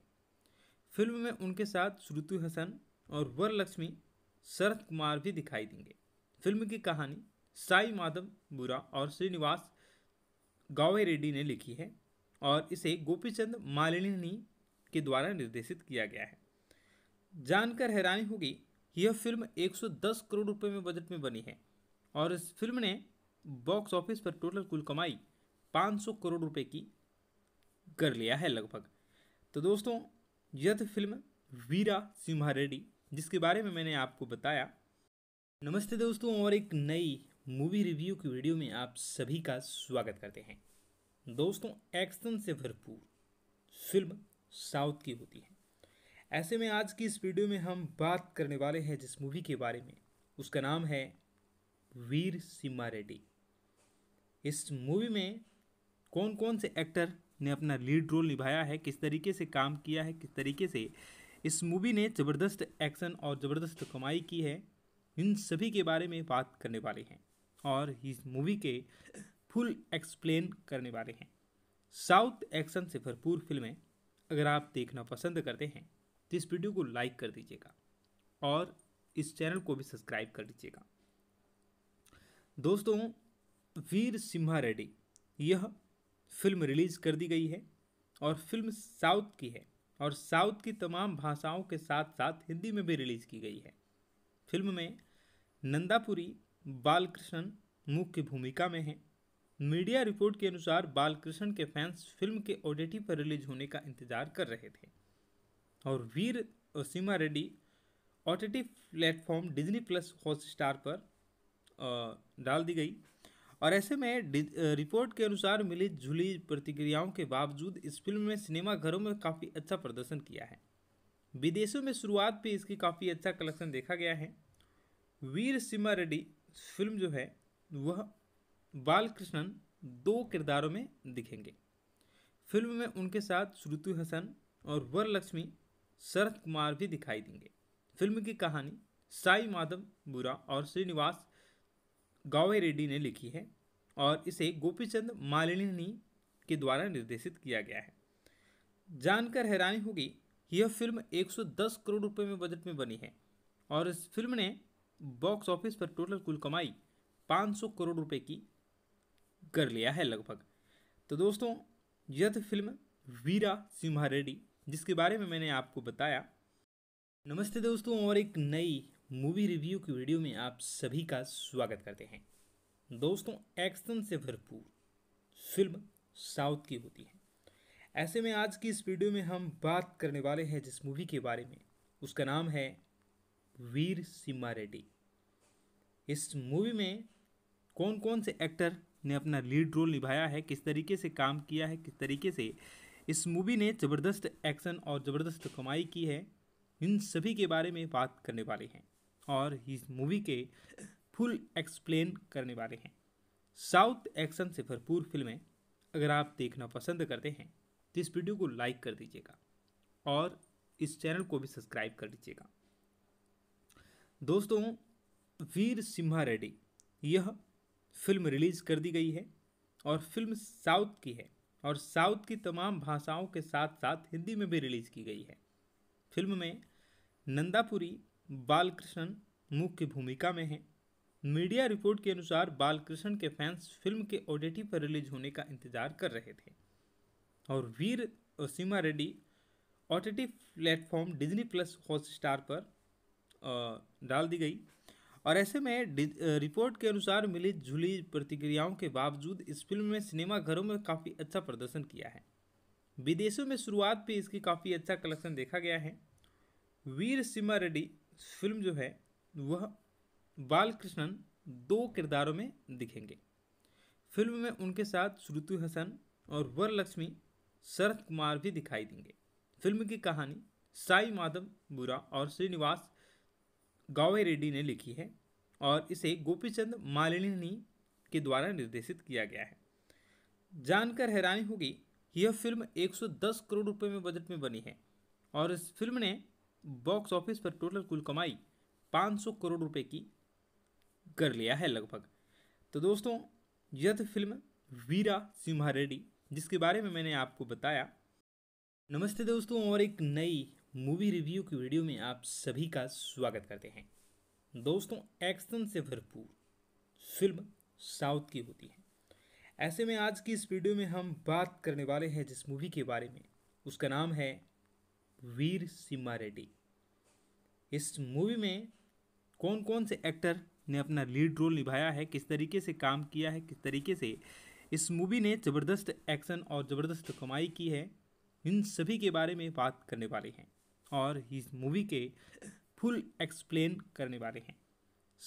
फिल्म में उनके साथ श्रुति हसन और वरलक्ष्मी शरद कुमार भी दिखाई देंगे फिल्म की कहानी साई माधव बुरा और श्रीनिवास गावे रेड्डी ने लिखी है और इसे गोपीचंद मालिनी के द्वारा निर्देशित किया गया है जानकर हैरानी होगी यह फिल्म 110 करोड़ रुपए में बजट में बनी है और इस फिल्म ने बॉक्स ऑफिस पर टोटल कुल कमाई 500 करोड़ रुपए की कर लिया है लगभग तो दोस्तों यह फिल्म वीरा सिम्हा रेड्डी जिसके बारे में मैंने आपको बताया नमस्ते दोस्तों और एक नई मूवी रिव्यू की वीडियो में आप सभी का स्वागत करते हैं दोस्तों एक्शन से भरपूर फिल्म साउथ की होती है ऐसे में आज की इस वीडियो में हम बात करने वाले हैं जिस मूवी के बारे में उसका नाम है वीर सिम्मा रेड्डी इस मूवी में कौन कौन से एक्टर ने अपना लीड रोल निभाया है किस तरीके से काम किया है किस तरीके से इस मूवी ने ज़बरदस्त एक्शन और ज़बरदस्त कमाई की है इन सभी के बारे में बात करने वाले हैं और इस मूवी के फुल एक्सप्लेन करने वाले हैं साउथ एक्शन से भरपूर फिल्में अगर आप देखना पसंद करते हैं तो इस वीडियो को लाइक कर दीजिएगा और इस चैनल को भी सब्सक्राइब कर दीजिएगा दोस्तों वीर सिम्हा रेड्डी यह फिल्म रिलीज़ कर दी गई है और फिल्म साउथ की है और साउथ की तमाम भाषाओं के साथ साथ हिंदी में भी रिलीज़ की गई है फिल्म में नंदापुरी बालकृष्णन मुख्य भूमिका में हैं मीडिया रिपोर्ट के अनुसार बालकृष्ण के फैंस फिल्म के ओटीटी पर रिलीज होने का इंतजार कर रहे थे और वीर और Simha Reddy OTT platform Disney plus Hotstar पर डाल दी गई और ऐसे में रिपोर्ट के अनुसार मिली जुली प्रतिक्रियाओं के बावजूद इस फिल्म ने सिनेमाघरों में काफ़ी अच्छा प्रदर्शन किया है विदेशों में शुरुआत भी इसकी काफ़ी अच्छा कलेक्शन देखा गया है वीर सीमा रेड्डी फिल्म जो है वह बालकृष्णन दो किरदारों में दिखेंगे फिल्म में उनके साथ श्रुति हसन और वरलक्ष्मी शरद कुमार भी दिखाई देंगे फिल्म की कहानी साई माधव बुरा और श्रीनिवास गावे रेड्डी ने लिखी है और इसे गोपीचंद मालिनी के द्वारा निर्देशित किया गया है जानकर हैरानी होगी यह फिल्म 110 करोड़ रुपए में बजट में बनी है और इस फिल्म ने बॉक्स ऑफिस पर टोटल कुल कमाई 500 करोड़ रुपए की कर लिया है लगभग तो दोस्तों यह थी फिल्म वीरा सिम्हा रेड्डी जिसके बारे में मैंने आपको बताया नमस्ते दोस्तों और एक नई मूवी रिव्यू की वीडियो में आप सभी का स्वागत करते हैं दोस्तों एक्शन से भरपूर फिल्म साउथ की होती है ऐसे में आज की इस वीडियो में हम बात करने वाले हैं जिस मूवी के बारे में उसका नाम है वीर सिम्मा रेड्डी इस मूवी में कौन कौन से एक्टर ने अपना लीड रोल निभाया है किस तरीके से काम किया है किस तरीके से इस मूवी ने ज़बरदस्त एक्शन और ज़बरदस्त कमाई की है इन सभी के बारे में बात करने वाले हैं और इस मूवी के फुल एक्सप्लेन करने वाले हैं साउथ एक्शन से भरपूर फिल्में अगर आप देखना पसंद करते हैं तो इस वीडियो को लाइक कर दीजिएगा और इस चैनल को भी सब्सक्राइब कर दीजिएगा दोस्तों वीर सिम्हा रेड्डी यह फिल्म रिलीज़ कर दी गई है और फिल्म साउथ की है और साउथ की तमाम भाषाओं के साथ साथ हिंदी में भी रिलीज़ की गई है फिल्म में नंदापुरी बालकृष्ण मुख्य भूमिका में हैं मीडिया रिपोर्ट के अनुसार बालकृष्ण के फैंस फिल्म के ओडीटी पर रिलीज होने का इंतजार कर रहे थे और Veera Simha Reddy OTT platform Disney plus Hotstar पर डाल दी गई और ऐसे में रिपोर्ट के अनुसार मिली जुली प्रतिक्रियाओं के बावजूद इस फिल्म में सिनेमाघरों में काफ़ी अच्छा प्रदर्शन किया है विदेशों में शुरुआत भी इसकी काफ़ी अच्छा कलेक्शन देखा गया है वीर सिम्हा रेड्डी फिल्म जो है वह बालकृष्णन दो किरदारों में दिखेंगे फिल्म में उनके साथ श्रुति हसन और वरलक्ष्मी शरद कुमार भी दिखाई देंगे फिल्म की कहानी साई माधव बुरा और श्रीनिवास गावे रेड्डी ने लिखी है और इसे गोपीचंद मालिनी के द्वारा निर्देशित किया गया है जानकर हैरानी होगी यह फिल्म 110 करोड़ रुपए में बजट में बनी है और इस फिल्म ने बॉक्स ऑफिस पर टोटल कुल कमाई 500 करोड़ रुपए की कर लिया है लगभग तो दोस्तों यह फिल्म वीरा सिम्हा रेड्डी जिसके बारे में मैंने आपको बताया नमस्ते दोस्तों और एक नई मूवी रिव्यू की वीडियो में आप सभी का स्वागत करते हैं दोस्तों एक्शन से भरपूर फिल्म साउथ की होती है ऐसे में आज की इस वीडियो में हम बात करने वाले हैं जिस मूवी के बारे में उसका नाम है वीर सिम्मा रेड्डी इस मूवी में कौन कौन से एक्टर ने अपना लीड रोल निभाया है किस तरीके से काम किया है किस तरीके से इस मूवी ने ज़बरदस्त एक्शन और ज़बरदस्त कमाई की है इन सभी के बारे में बात करने वाले हैं और इस मूवी के फुल एक्सप्लेन करने वाले हैं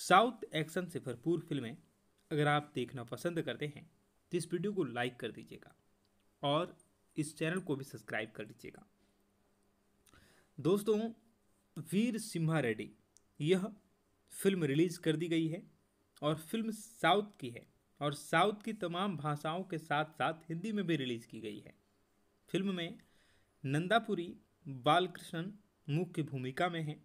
साउथ एक्शन से भरपूर फिल्में अगर आप देखना पसंद करते हैं तो इस वीडियो को लाइक कर दीजिएगा और इस चैनल को भी सब्सक्राइब कर दीजिएगा दोस्तों वीर सिम्हा रेड्डी यह फिल्म रिलीज़ कर दी गई है और फिल्म साउथ की है और साउथ की तमाम भाषाओं के साथ साथ हिंदी में भी रिलीज़ की गई है फिल्म में नंदापुरी बालकृष्णन मुख्य भूमिका में हैं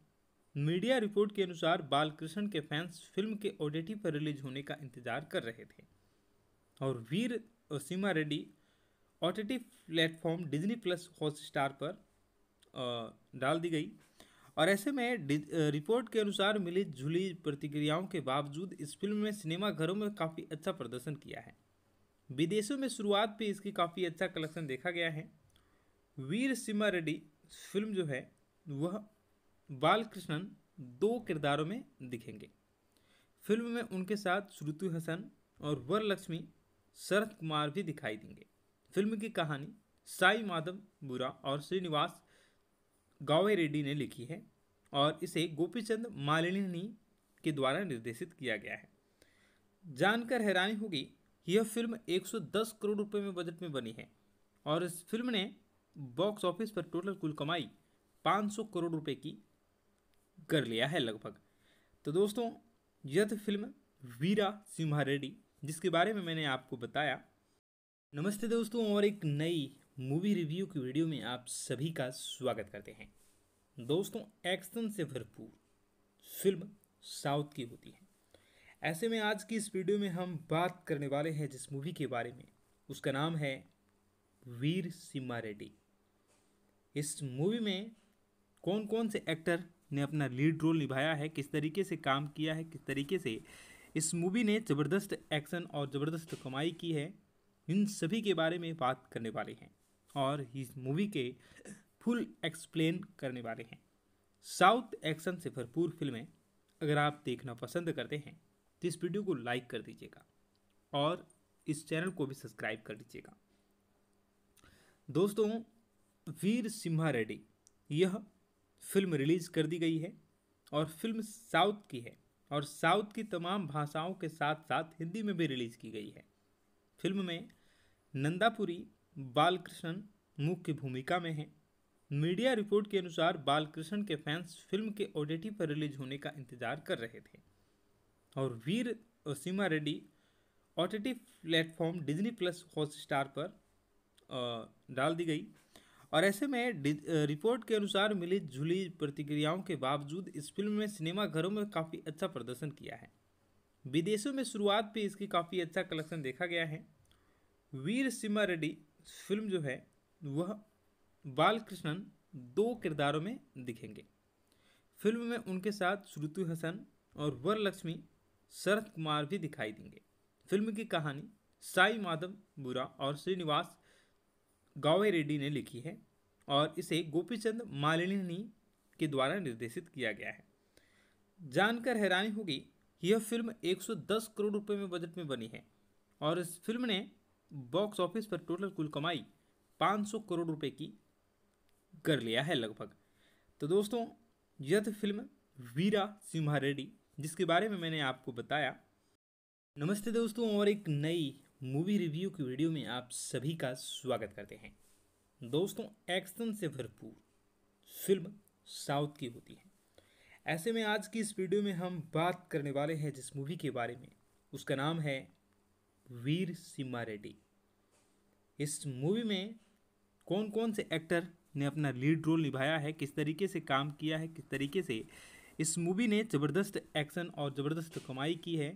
मीडिया रिपोर्ट के अनुसार बालकृष्ण के फैंस फिल्म के ओडेटी पर रिलीज होने का इंतजार कर रहे थे और वीर और Simha Reddy OTT platform Disney plus Hotstar पर डाल दी गई और ऐसे में रिपोर्ट के अनुसार मिली जुली प्रतिक्रियाओं के बावजूद इस फिल्म में सिनेमा घरों में काफ़ी अच्छा प्रदर्शन किया है विदेशों में शुरुआत भी इसकी काफ़ी अच्छा कलेक्शन देखा गया है वीर सिमा रेड्डी फिल्म जो है वह बालकृष्णन दो किरदारों में दिखेंगे फिल्म में उनके साथ श्रुतु हसन और वर लक्ष्मी शरद कुमार भी दिखाई देंगे फिल्म की कहानी साई माधव बुरा और श्रीनिवास गावे रेड्डी ने लिखी है और इसे गोपीचंद मालिनी के द्वारा निर्देशित किया गया है जानकर हैरानी होगी यह फिल्म 110 करोड़ रुपए में बजट में बनी है और इस फिल्म ने बॉक्स ऑफिस पर टोटल कुल कमाई 500 करोड़ रुपए की कर लिया है लगभग तो दोस्तों यह फिल्म वीरा सिम्हा रेड्डी जिसके बारे में मैंने आपको बताया नमस्ते दोस्तों और एक नई मूवी रिव्यू की वीडियो में आप सभी का स्वागत करते हैं दोस्तों एक्शन से भरपूर फिल्म साउथ की होती है ऐसे में आज की इस वीडियो में हम बात करने वाले हैं जिस मूवी के बारे में उसका नाम है वीर सिम्हा रेड्डी इस मूवी में कौन कौन से एक्टर ने अपना लीड रोल निभाया है किस तरीके से काम किया है किस तरीके से इस मूवी ने ज़बरदस्त एक्शन और ज़बरदस्त कमाई की है इन सभी के बारे में बात करने वाले हैं और इस मूवी के फुल एक्सप्लेन करने वाले हैं साउथ एक्शन से भरपूर फिल्में अगर आप देखना पसंद करते हैं तो इस वीडियो को लाइक कर दीजिएगा और इस चैनल को भी सब्सक्राइब कर दीजिएगा दोस्तों वीर सिम्हा रेड्डी यह फिल्म रिलीज़ कर दी गई है और फिल्म साउथ की है और साउथ की तमाम भाषाओं के साथ साथ हिंदी में भी रिलीज़ की गई है फिल्म में नंदापुरी बालकृष्ण मुख्य भूमिका में हैं मीडिया रिपोर्ट के अनुसार बालकृष्ण के फैंस फिल्म के ओडेटी पर रिलीज होने का इंतजार कर रहे थे और Veera Simha Reddy OTT platform Disney plus Hotstar पर डाल दी गई और ऐसे में रिपोर्ट के अनुसार मिली जुली प्रतिक्रियाओं के बावजूद इस फिल्म ने सिनेमाघरों में काफ़ी अच्छा प्रदर्शन किया है विदेशों में शुरुआत भी इसकी काफ़ी अच्छा कलेक्शन देखा गया है वीर सिम्हा रेड्डी फिल्म जो है वह बालकृष्णन दो किरदारों में दिखेंगे फिल्म में उनके साथ श्रुतु हसन और वरलक्ष्मी शरद कुमार भी दिखाई देंगे फिल्म की कहानी साई माधव बुरा और श्रीनिवास गावे रेड्डी ने लिखी है और इसे गोपीचंद मालिनी के द्वारा निर्देशित किया गया है जानकर हैरानी होगी यह फिल्म 110 करोड़ रुपए में बजट में बनी है और इस फिल्म ने बॉक्स ऑफिस पर टोटल कुल कमाई 500 करोड़ रुपए की कर लिया है लगभग तो दोस्तों यह फिल्म वीरा सिम्हा रेड्डी जिसके बारे में मैंने आपको बताया नमस्ते दोस्तों और एक नई मूवी रिव्यू की वीडियो में आप सभी का स्वागत करते हैं दोस्तों एक्शन से भरपूर फिल्म साउथ की होती है ऐसे में आज की इस वीडियो में हम बात करने वाले हैं जिस मूवी के बारे में उसका नाम है वीर सिम्मा रेड्डी इस मूवी में कौन कौन से एक्टर ने अपना लीड रोल निभाया है किस तरीके से काम किया है किस तरीके से इस मूवी ने ज़बरदस्त एक्शन और ज़बरदस्त कमाई की है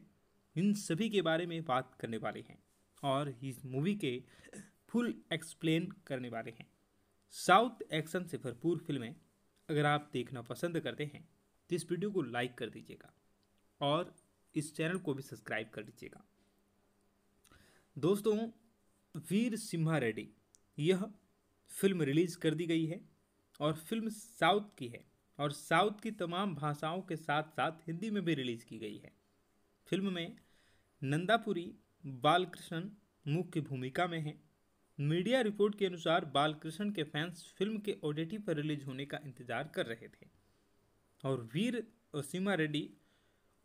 इन सभी के बारे में बात करने वाले हैं और इस मूवी के फुल एक्सप्लेन करने वाले हैं साउथ एक्शन से भरपूर फिल्में अगर आप देखना पसंद करते हैं तो इस वीडियो को लाइक कर दीजिएगा और इस चैनल को भी सब्सक्राइब कर दीजिएगा दोस्तों वीर सिम्हा रेड्डी यह फिल्म रिलीज़ कर दी गई है और फिल्म साउथ की है और साउथ की तमाम भाषाओं के साथ साथ हिंदी में भी रिलीज़ की गई है फिल्म में नंदापुरी बालकृष्ण मुख्य भूमिका में हैं मीडिया रिपोर्ट के अनुसार बालकृष्ण के फैंस फिल्म के ओडीटी पर रिलीज होने का इंतजार कर रहे थे और वीर और सीमा रेड्डी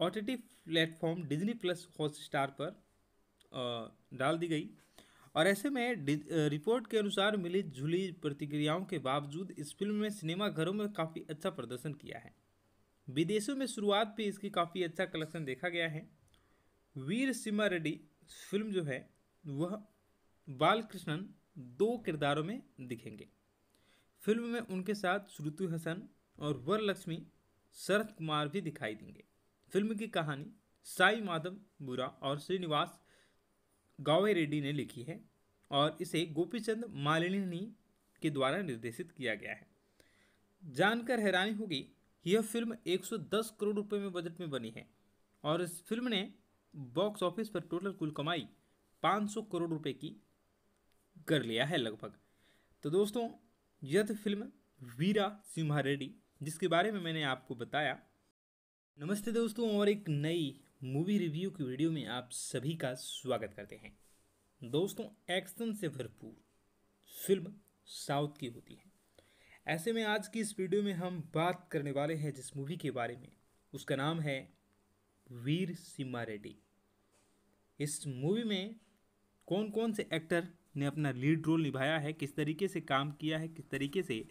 ओ platform Disney plus Hotstar पर डाल दी गई और ऐसे में रिपोर्ट के अनुसार मिली जुली प्रतिक्रियाओं के बावजूद इस फिल्म में सिनेमा घरों में काफ़ी अच्छा प्रदर्शन किया है विदेशों में शुरुआत भी इसकी काफ़ी अच्छा कलेक्शन देखा गया है वीर सिमा रेड्डी फिल्म जो है वह बालकृष्णन दो किरदारों में दिखेंगे फिल्म में उनके साथ श्रुतु हसन और वर लक्ष्मी शरद कुमार भी दिखाई देंगे फिल्म की कहानी साई माधव बुरा और श्रीनिवास गावे रेड्डी ने लिखी है और इसे गोपीचंद मालिनी के द्वारा निर्देशित किया गया है जानकर हैरानी होगी यह फिल्म 110 करोड़ रुपए में बजट में बनी है और इस फिल्म ने बॉक्स ऑफिस पर टोटल कुल कमाई 500 करोड़ रुपए की कर लिया है लगभग तो दोस्तों यह फिल्म वीरा सिम्हा रेड्डी जिसके बारे में मैंने आपको बताया नमस्ते दोस्तों और एक नई मूवी रिव्यू की वीडियो में आप सभी का स्वागत करते हैं दोस्तों एक्शन से भरपूर फिल्म साउथ की होती है ऐसे में आज की इस वीडियो में हम बात करने वाले हैं जिस मूवी के बारे में उसका नाम है वीर सिम्हा रेड्डी इस मूवी में कौन कौन से एक्टर ने अपना लीड रोल निभाया है किस तरीके से काम किया है किस तरीके से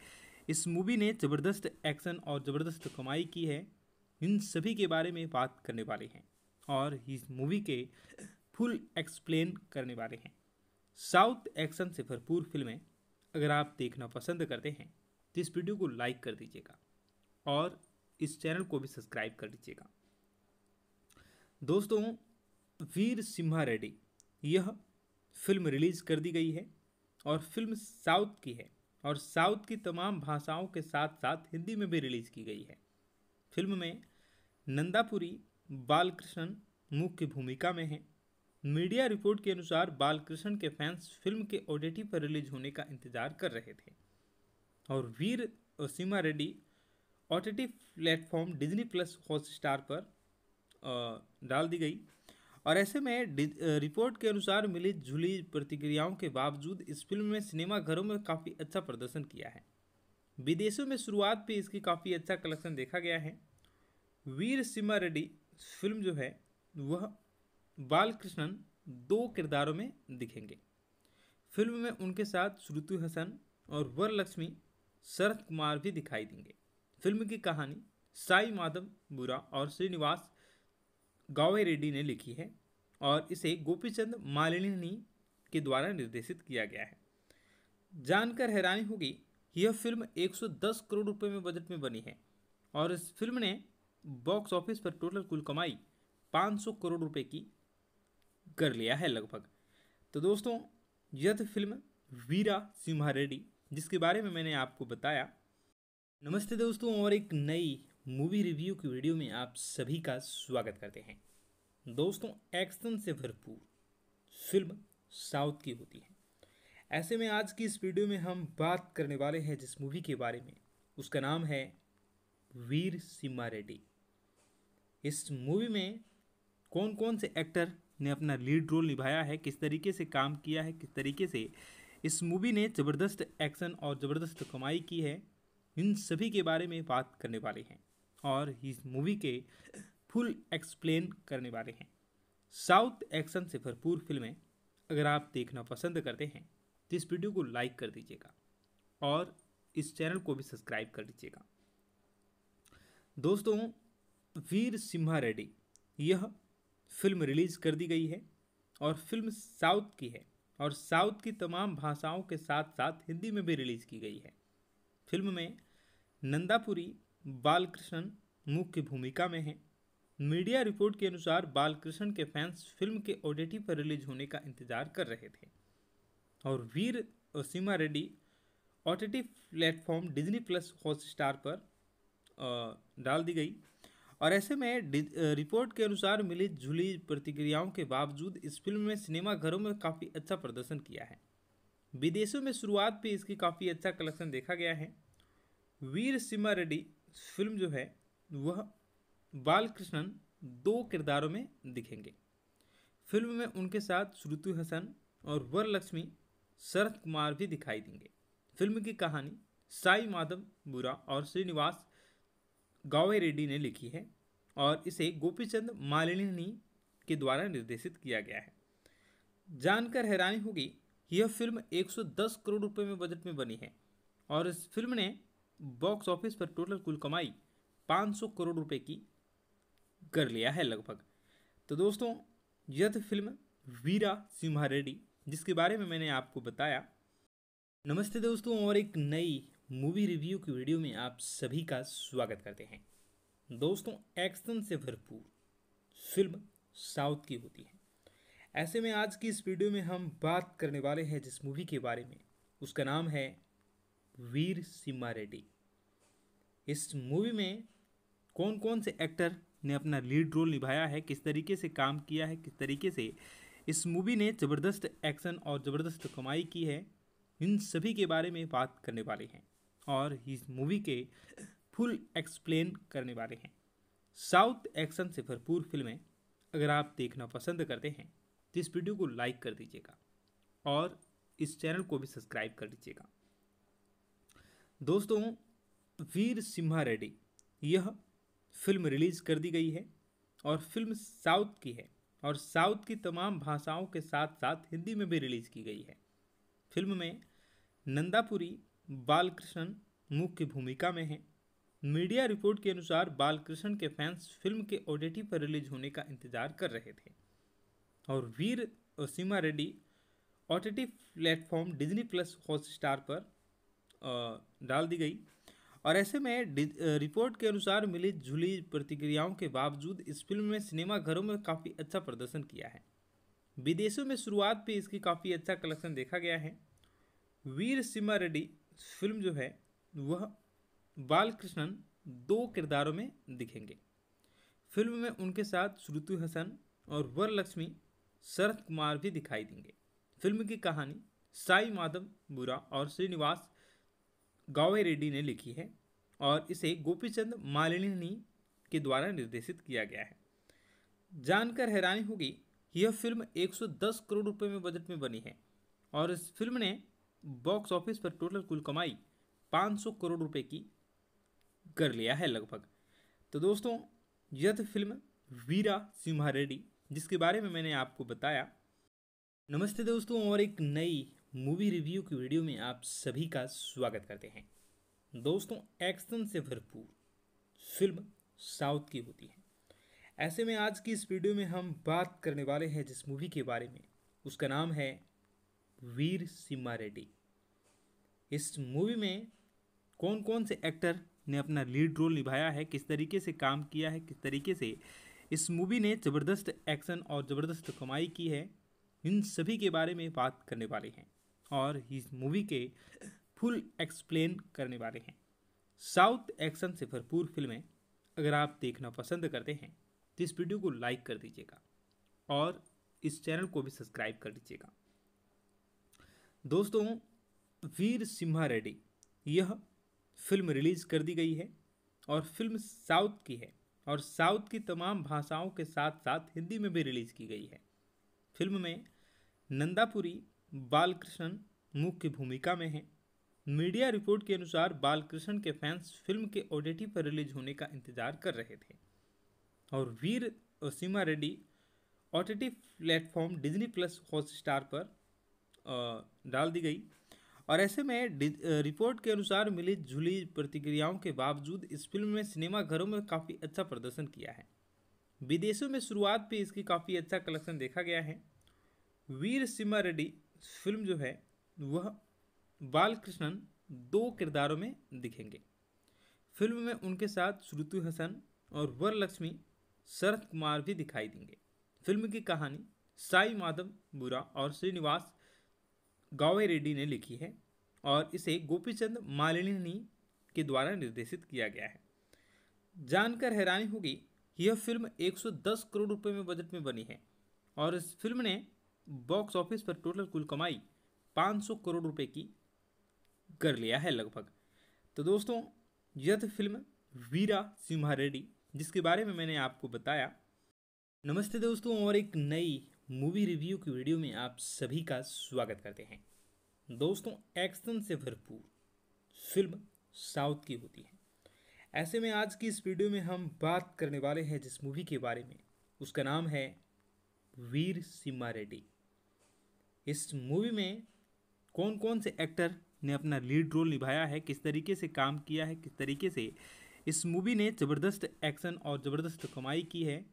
इस मूवी ने ज़बरदस्त एक्शन और ज़बरदस्त कमाई की है इन सभी के बारे में बात करने वाले हैं और इस मूवी के फुल एक्सप्लेन करने वाले हैं साउथ एक्शन से भरपूर फिल्में अगर आप देखना पसंद करते हैं तो इस वीडियो को लाइक कर दीजिएगा और इस चैनल को भी सब्सक्राइब कर दीजिएगा दोस्तों वीर सिम्हा रेड्डी यह फिल्म रिलीज़ कर दी गई है और फिल्म साउथ की है और साउथ की तमाम भाषाओं के साथ साथ हिंदी में भी रिलीज़ की गई है फिल्म में नंदापुरी बालकृष्ण मुख्य भूमिका में हैं मीडिया रिपोर्ट के अनुसार बालकृष्ण के फैंस फिल्म के ओडेटी पर रिलीज होने का इंतजार कर रहे थे और Veera Simha Reddy OTT platform Disney plus Hotstar पर डाल दी गई और ऐसे में रिपोर्ट के अनुसार मिली जुली प्रतिक्रियाओं के बावजूद इस फिल्म ने सिनेमाघरों में काफ़ी अच्छा प्रदर्शन किया है विदेशों में शुरुआत भी इसकी काफ़ी अच्छा कलेक्शन देखा गया है वीर सिमा रेड्डी फिल्म जो है वह बालकृष्णन दो किरदारों में दिखेंगे फिल्म में उनके साथ श्रुतु हसन और वर लक्ष्मी शरद कुमार भी दिखाई देंगे फिल्म की कहानी साई माधव बुरा और श्रीनिवास गावे रेड्डी ने लिखी है और इसे गोपीचंद मालिनी के द्वारा निर्देशित किया गया है जानकर हैरानी होगी यह फिल्म 110 करोड़ रुपए में बजट में बनी है और इस फिल्म ने बॉक्स ऑफिस पर टोटल कुल कमाई 500 करोड़ रुपए की कर लिया है लगभग तो दोस्तों यह फिल्म वीरा सिम्हा रेड्डी जिसके बारे में मैंने आपको बताया नमस्ते दोस्तों और एक नई मूवी रिव्यू की वीडियो में आप सभी का स्वागत करते हैं दोस्तों एक्शन से भरपूर फिल्म साउथ की होती है ऐसे में आज की इस वीडियो में हम बात करने वाले हैं जिस मूवी के बारे में उसका नाम है वीर सिम्मा रेड्डी इस मूवी में कौन कौन से एक्टर ने अपना लीड रोल निभाया है किस तरीके से काम किया है किस तरीके से इस मूवी ने ज़बरदस्त एक्शन और ज़बरदस्त कमाई की है इन सभी के बारे में बात करने वाले हैं और इस मूवी के फुल एक्सप्लेन करने वाले हैं साउथ एक्शन से भरपूर फिल्में अगर आप देखना पसंद करते हैं तो इस वीडियो को लाइक कर दीजिएगा और इस चैनल को भी सब्सक्राइब कर दीजिएगा दोस्तों वीर सिम्हा रेड्डी यह फिल्म रिलीज़ कर दी गई है और फिल्म साउथ की है और साउथ की तमाम भाषाओं के साथ साथ हिंदी में भी रिलीज़ की गई है फिल्म में नंदापुरी बालकृष्ण मुख्य भूमिका में हैं मीडिया रिपोर्ट के अनुसार बालकृष्ण के फैंस फिल्म के ओडीटी पर रिलीज होने का इंतजार कर रहे थे और वीर और Simha Reddy OTT platform Disney plus Hotstar पर डाल दी गई और ऐसे में रिपोर्ट के अनुसार मिली जुली प्रतिक्रियाओं के बावजूद इस फिल्म में सिनेमाघरों में काफ़ी अच्छा प्रदर्शन किया है विदेशों में शुरुआत पे इसकी काफ़ी अच्छा कलेक्शन देखा गया है वीर सिमा रेड्डी फिल्म जो है वह बालकृष्णन दो किरदारों में दिखेंगे फिल्म में उनके साथ श्रुति हसन और वर लक्ष्मी शरद कुमार भी दिखाई देंगे फिल्म की कहानी साई माधव बुरा और श्रीनिवास गावे रेड्डी ने लिखी है और इसे गोपीचंद मालिनी के द्वारा निर्देशित किया गया है जानकर हैरानी होगी यह फिल्म 110 करोड़ रुपए में बजट में बनी है और इस फिल्म ने बॉक्स ऑफिस पर टोटल कुल कमाई 500 करोड़ रुपए की कर लिया है लगभग तो दोस्तों यह फिल्म वीरा सिम्हा रेड्डी जिसके बारे में मैंने आपको बताया नमस्ते दोस्तों और एक नई मूवी रिव्यू की वीडियो में आप सभी का स्वागत करते हैं दोस्तों एक्शन से भरपूर फिल्म साउथ की होती है ऐसे में आज की इस वीडियो में हम बात करने वाले हैं जिस मूवी के बारे में उसका नाम है वीर सिम्मा रेड्डी इस मूवी में कौन कौन से एक्टर ने अपना लीड रोल निभाया है किस तरीके से काम किया है किस तरीके से इस मूवी ने ज़बरदस्त एक्शन और ज़बरदस्त कमाई की है इन सभी के बारे में बात करने वाले हैं और इस मूवी के फुल एक्सप्लेन करने वाले हैं साउथ एक्शन से भरपूर फिल्में अगर आप देखना पसंद करते हैं तो इस वीडियो को लाइक कर दीजिएगा और इस चैनल को भी सब्सक्राइब कर दीजिएगा दोस्तों वीर सिम्हा रेड्डी यह फिल्म रिलीज़ कर दी गई है और फिल्म साउथ की है और साउथ की तमाम भाषाओं के साथ साथ हिंदी में भी रिलीज़ की गई है फिल्म में नंदापुरी बालकृष्ण मुख्य भूमिका में हैं मीडिया रिपोर्ट के अनुसार बालकृष्ण के फैंस फिल्म के ओडेटी पर रिलीज होने का इंतजार कर रहे थे और वीर और Reddy OTT platform Disney plus Hotstar पर डाल दी गई और ऐसे में रिपोर्ट के अनुसार मिली जुली प्रतिक्रियाओं के बावजूद इस फिल्म ने सिनेमा घरों में काफ़ी अच्छा प्रदर्शन किया है विदेशों में शुरुआत भी इसकी काफ़ी अच्छा कलेक्शन देखा गया है वीर सिम्मा रेड्डी फिल्म जो है वह बालकृष्णन दो किरदारों में दिखेंगे फिल्म में उनके साथ श्रुतु हसन और वर लक्ष्मी शरद कुमार भी दिखाई देंगे फिल्म की कहानी साई माधव बुरा और श्रीनिवास गावे रेड्डी ने लिखी है और इसे गोपीचंद मालिनी के द्वारा निर्देशित किया गया है जानकर हैरानी होगी यह फिल्म 110 करोड़ रुपए में बजट में बनी है और इस फिल्म ने बॉक्स ऑफिस पर टोटल कुल कमाई 500 करोड़ रुपए की कर लिया है लगभग तो दोस्तों यह तो फिल्म वीरा सिम्हा रेड्डी जिसके बारे में मैंने आपको बताया नमस्ते दोस्तों और एक नई मूवी रिव्यू की वीडियो में आप सभी का स्वागत करते हैं दोस्तों एक्शन से भरपूर फिल्म साउथ की होती है ऐसे में आज की इस वीडियो में हम बात करने वाले हैं जिस मूवी के बारे में उसका नाम है वीर सिम्मा रेड्डी इस मूवी में कौन कौन से एक्टर ने अपना लीड रोल निभाया है किस तरीके से काम किया है किस तरीके से इस मूवी ने ज़बरदस्त एक्शन और ज़बरदस्त कमाई की है इन सभी के बारे में बात करने वाले हैं और इस मूवी के फुल एक्सप्लेन करने वाले हैं साउथ एक्शन से भरपूर फिल्में अगर आप देखना पसंद करते हैं तो इस वीडियो को लाइक कर दीजिएगा और इस चैनल को भी सब्सक्राइब कर दीजिएगा दोस्तों वीर सिम्हा रेड्डी यह फिल्म रिलीज़ कर दी गई है और फिल्म साउथ की है और साउथ की तमाम भाषाओं के साथ साथ हिंदी में भी रिलीज़ की गई है फिल्म में नंदापुरी बालकृष्णन मुख्य भूमिका में हैं मीडिया रिपोर्ट के अनुसार बालकृष्ण के फैंस फिल्म के ओडेटी पर रिलीज होने का इंतजार कर रहे थे और वीर और Simha Reddy OTT platform Disney plus Hotstar पर डाल दी गई और ऐसे में रिपोर्ट के अनुसार मिली जुली प्रतिक्रियाओं के बावजूद इस फिल्म में सिनेमाघरों में काफ़ी अच्छा प्रदर्शन किया है विदेशों में शुरुआत पे इसकी काफ़ी अच्छा कलेक्शन देखा गया है वीर सिमा रेड्डी फिल्म जो है वह बालकृष्णन दो किरदारों में दिखेंगे फिल्म में उनके साथ श्रुति हसन और वर लक्ष्मी शरद कुमार भी दिखाई देंगे फिल्म की कहानी साई माधव बुरा और श्रीनिवास गावे रेड्डी ने लिखी है और इसे गोपीचंद मालिनी के द्वारा निर्देशित किया गया है जानकर हैरानी होगी यह फिल्म 110 करोड़ रुपए में बजट में बनी है और इस फिल्म ने बॉक्स ऑफिस पर टोटल कुल कमाई 500 करोड़ रुपए की कर लिया है लगभग तो दोस्तों यह फिल्म वीरा सिम्हा रेड्डी जिसके बारे में मैंने आपको बताया नमस्ते दोस्तों और एक नई मूवी रिव्यू की वीडियो में आप सभी का स्वागत करते हैं दोस्तों एक्शन से भरपूर फिल्म साउथ की होती है ऐसे में आज की इस वीडियो में हम बात करने वाले हैं जिस मूवी के बारे में उसका नाम है वीर सिम्हा रेड्डी इस मूवी में कौन कौन से एक्टर ने अपना लीड रोल निभाया है किस तरीके से काम किया है किस तरीके से इस मूवी ने ज़बरदस्त एक्शन और ज़बरदस्त कमाई की है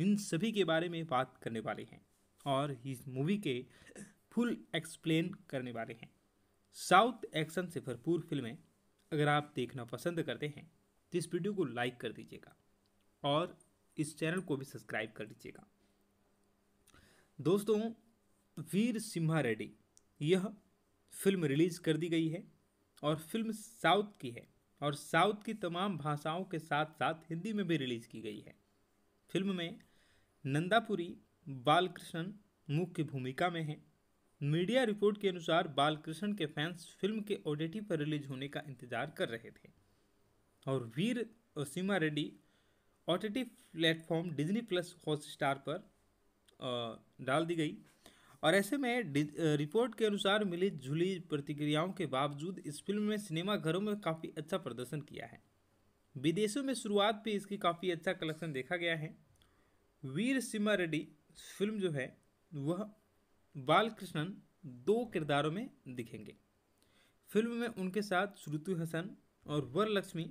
इन सभी के बारे में बात करने वाले हैं और इस मूवी के फुल एक्सप्लेन करने वाले हैं साउथ एक्शन से भरपूर फिल्में अगर आप देखना पसंद करते हैं तो इस वीडियो को लाइक कर दीजिएगा और इस चैनल को भी सब्सक्राइब कर दीजिएगा दोस्तों वीर सिम्हा रेड्डी यह फिल्म रिलीज़ कर दी गई है और फिल्म साउथ की है और साउथ की तमाम भाषाओं के साथ साथ हिंदी में भी रिलीज़ की गई है फिल्म में नंदापुरी बालकृष्ण मुख्य भूमिका में हैं मीडिया रिपोर्ट के अनुसार बालकृष्ण के फैंस फिल्म के ओडीटी पर रिलीज होने का इंतजार कर रहे थे और Veera Simha Reddy OTT platform Disney plus Hotstar पर डाल दी गई और ऐसे में रिपोर्ट के अनुसार मिली जुली प्रतिक्रियाओं के बावजूद इस फिल्म ने सिनेमाघरों में काफ़ी अच्छा प्रदर्शन किया है विदेशों में शुरुआत भी इसकी काफ़ी अच्छा कलेक्शन देखा गया है वीर सिमा रेड्डी फिल्म जो है वह बालकृष्णन दो किरदारों में दिखेंगे फिल्म में उनके साथ श्रुति हसन और वर लक्ष्मी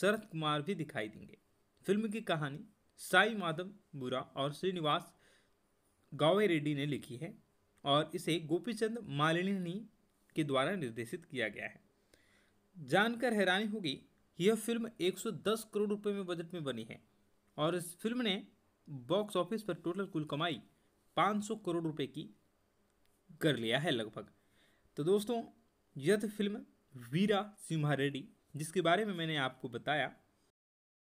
शरद कुमार भी दिखाई देंगे फिल्म की कहानी साई माधव बुरा और श्रीनिवास गावे रेड्डी ने लिखी है और इसे गोपीचंद मालिनी के द्वारा निर्देशित किया गया है जानकर हैरानी होगी यह फिल्म 110 करोड़ रुपए में बजट में बनी है और इस फिल्म ने बॉक्स ऑफिस पर टोटल कुल कमाई 500 करोड़ रुपए की कर लिया है लगभग तो दोस्तों यह फिल्म वीरा सिम्हा रेड्डी जिसके बारे में मैंने आपको बताया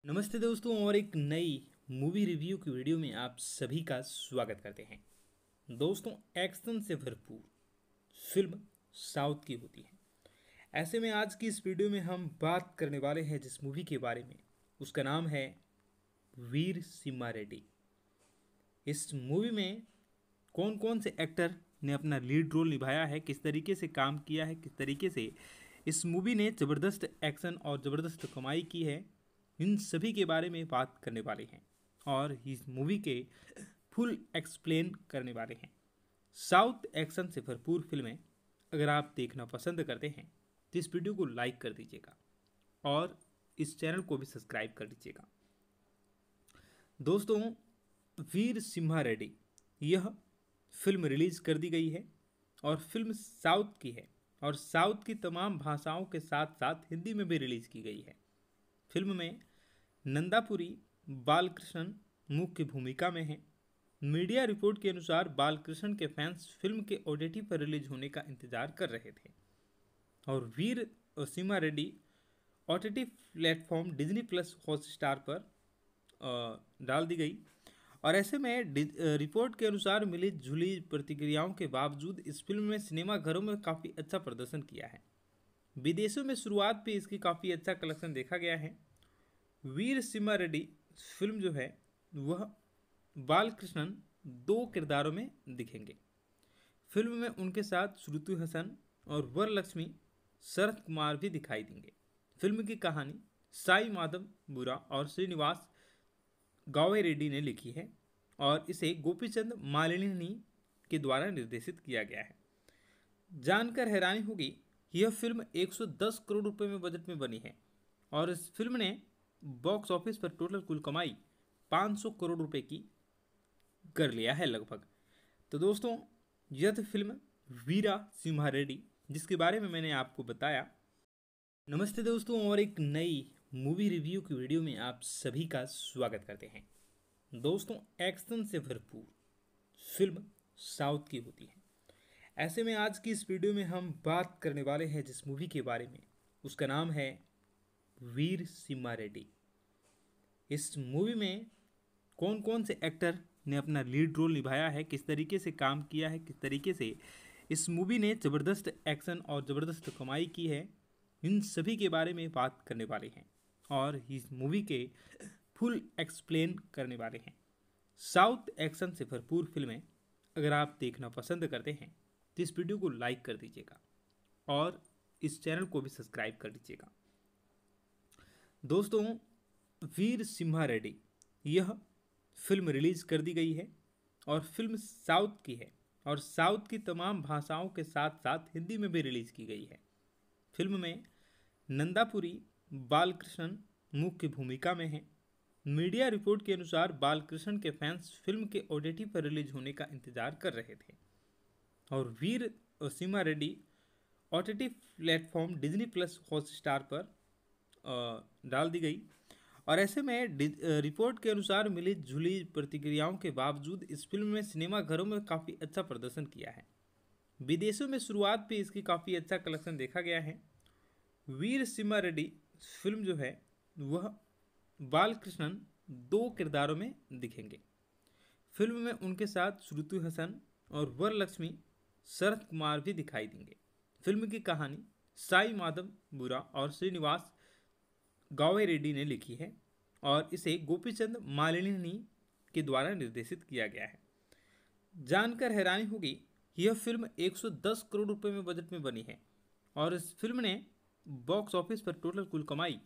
नमस्ते दोस्तों और एक नई मूवी रिव्यू की वीडियो में आप सभी का स्वागत करते हैं दोस्तों एक्शन से भरपूर फिल्म साउथ की होती है ऐसे में आज की इस वीडियो में हम बात करने वाले हैं जिस मूवी के बारे में उसका नाम है वीर सिम्मा रेड्डी इस मूवी में कौन कौन से एक्टर ने अपना लीड रोल निभाया है किस तरीके से काम किया है किस तरीके से इस मूवी ने ज़बरदस्त एक्शन और ज़बरदस्त कमाई की है इन सभी के बारे में बात करने वाले हैं और इस मूवी के फुल एक्सप्लेन करने वाले हैं साउथ एक्शन से भरपूर फिल्में अगर आप देखना पसंद करते हैं तो इस वीडियो को लाइक कर दीजिएगा और इस चैनल को भी सब्सक्राइब कर दीजिएगा दोस्तों वीर सिम्हा रेड्डी यह फिल्म रिलीज़ कर दी गई है और फिल्म साउथ की है और साउथ की तमाम भाषाओं के साथ साथ हिंदी में भी रिलीज़ की गई है फिल्म में नंदापुरी बालकृष्णन मुख्य भूमिका में हैं मीडिया रिपोर्ट के अनुसार बालकृष्ण के फैंस फिल्म के ओटीटी पर रिलीज होने का इंतजार कर रहे थे और वीर और Simha Reddy OTT platform Disney plus Hotstar पर डाल दी गई और ऐसे में रिपोर्ट के अनुसार मिली जुली प्रतिक्रियाओं के बावजूद इस फिल्म ने सिनेमाघरों में काफ़ी अच्छा प्रदर्शन किया है विदेशों में शुरुआत भी इसकी काफ़ी अच्छा कलेक्शन देखा गया है वीर सीमा रेड्डी फिल्म जो है वह बालकृष्णन दो किरदारों में दिखेंगे फिल्म में उनके साथ श्रुति हसन और वरलक्ष्मी शरद कुमार भी दिखाई देंगे फिल्म की कहानी साई माधव बुरा और श्रीनिवास गावे रेड्डी ने लिखी है और इसे गोपीचंद मालिनी के द्वारा निर्देशित किया गया है जानकर हैरानी होगी यह फिल्म 110 करोड़ रुपए में बजट में बनी है और इस फिल्म ने बॉक्स ऑफिस पर टोटल कुल कमाई 500 करोड़ रुपए की कर लिया है लगभग तो दोस्तों यह थी फिल्म वीरा सिम्हा रेड्डी जिसके बारे में मैंने आपको बताया नमस्ते दोस्तों और एक नई मूवी रिव्यू की वीडियो में आप सभी का स्वागत करते हैं दोस्तों एक्शन से भरपूर फिल्म साउथ की होती है ऐसे में आज की इस वीडियो में हम बात करने वाले हैं जिस मूवी के बारे में उसका नाम है वीर सिम्मा रेड्डी इस मूवी में कौन कौन से एक्टर ने अपना लीड रोल निभाया है किस तरीके से काम किया है किस तरीके से इस मूवी ने ज़बरदस्त एक्शन और ज़बरदस्त कमाई की है इन सभी के बारे में बात करने वाले हैं और इस मूवी के फुल एक्सप्लेन करने वाले हैं साउथ एक्शन से भरपूर फिल्में अगर आप देखना पसंद करते हैं तो इस वीडियो को लाइक कर दीजिएगा और इस चैनल को भी सब्सक्राइब कर दीजिएगा दोस्तों वीर सिम्हा रेड्डी यह फिल्म रिलीज़ कर दी गई है और फिल्म साउथ की है और साउथ की तमाम भाषाओं के साथ साथ हिंदी में भी रिलीज़ की गई है फिल्म में नंदापुरी बालकृष्ण मुख्य भूमिका में हैं मीडिया रिपोर्ट के अनुसार बालकृष्ण के फैंस फिल्म के ओडीटी पर रिलीज होने का इंतजार कर रहे थे और Veera Simha Simha Reddy OTT platform Disney plus Hotstar पर डाल दी गई और ऐसे में रिपोर्ट के अनुसार मिली जुली प्रतिक्रियाओं के बावजूद इस फिल्म में सिनेमाघरों में काफ़ी अच्छा प्रदर्शन किया है विदेशों में शुरुआत भी इसकी काफ़ी अच्छा कलेक्शन देखा गया है वीर सिम्हा रेड्डी फिल्म जो है वह बालकृष्णन दो किरदारों में दिखेंगे फिल्म में उनके साथ श्रुति हसन और वरलक्ष्मी शरद कुमार भी दिखाई देंगे फिल्म की कहानी साई माधव बुरा और श्रीनिवास गावे रेड्डी ने लिखी है और इसे गोपीचंद मालिनी के द्वारा निर्देशित किया गया है जानकर हैरानी होगी यह फिल्म 110 करोड़ रुपए में बजट में बनी है और इस फिल्म ने बॉक्स ऑफिस पर टोटल कुल कमाई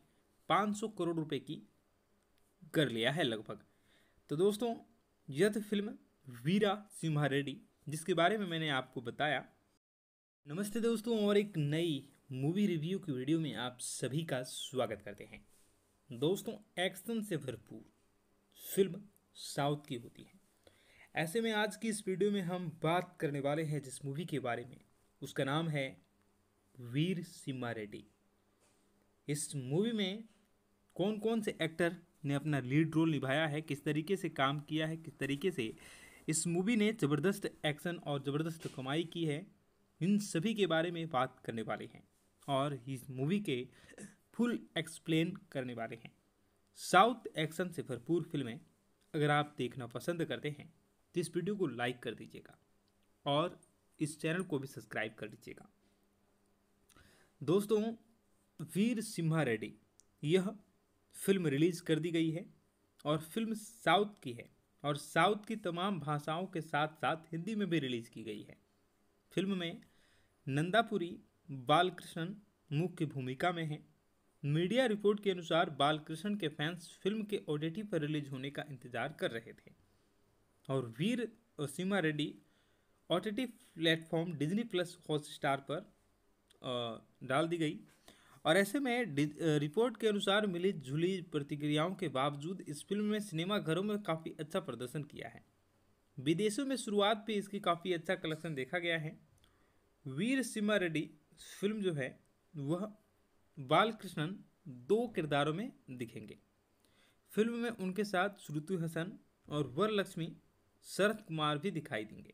500 करोड़ रुपए की कर लिया है लगभग तो दोस्तों यह फिल्म वीरा सिम्हा रेड्डी जिसके बारे में मैंने आपको बताया नमस्ते दोस्तों और एक नई मूवी रिव्यू की वीडियो में आप सभी का स्वागत करते हैं दोस्तों एक्शन से भरपूर फिल्म साउथ की होती है ऐसे में आज की इस वीडियो में हम बात करने वाले हैं जिस मूवी के बारे में उसका नाम है वीर सिम्मा रेड्डी इस मूवी में कौन कौन से एक्टर ने अपना लीड रोल निभाया है किस तरीके से काम किया है किस तरीके से इस मूवी ने ज़बरदस्त एक्शन और ज़बरदस्त कमाई की है इन सभी के बारे में बात करने वाले हैं और इस मूवी के फुल एक्सप्लेन करने वाले हैं साउथ एक्शन से भरपूर फिल्में अगर आप देखना पसंद करते हैं तो इस वीडियो को लाइक कर दीजिएगा और इस चैनल को भी सब्सक्राइब कर दीजिएगा दोस्तों वीर सिम्हा रेड्डी यह फिल्म रिलीज़ कर दी गई है और फिल्म साउथ की है और साउथ की तमाम भाषाओं के साथ साथ हिंदी में भी रिलीज़ की गई है फिल्म में नंदापुरी बालकृष्णन मुख्य भूमिका में हैं मीडिया रिपोर्ट के अनुसार बालकृष्ण के फैंस फिल्म के ओडेटी पर रिलीज होने का इंतजार कर रहे थे और वीर और Simha Reddy OTT platform Disney plus Hotstar पर डाल दी गई और ऐसे में रिपोर्ट के अनुसार मिली जुली प्रतिक्रियाओं के बावजूद इस फिल्म में सिनेमा घरों में काफ़ी अच्छा प्रदर्शन किया है विदेशों में शुरुआत भी इसकी काफ़ी अच्छा कलेक्शन देखा गया है वीर सिमा रेड्डी फिल्म जो है वह बालकृष्णन दो किरदारों में दिखेंगे फिल्म में उनके साथ श्रुतु हसन और वर लक्ष्मी शरद कुमार भी दिखाई देंगे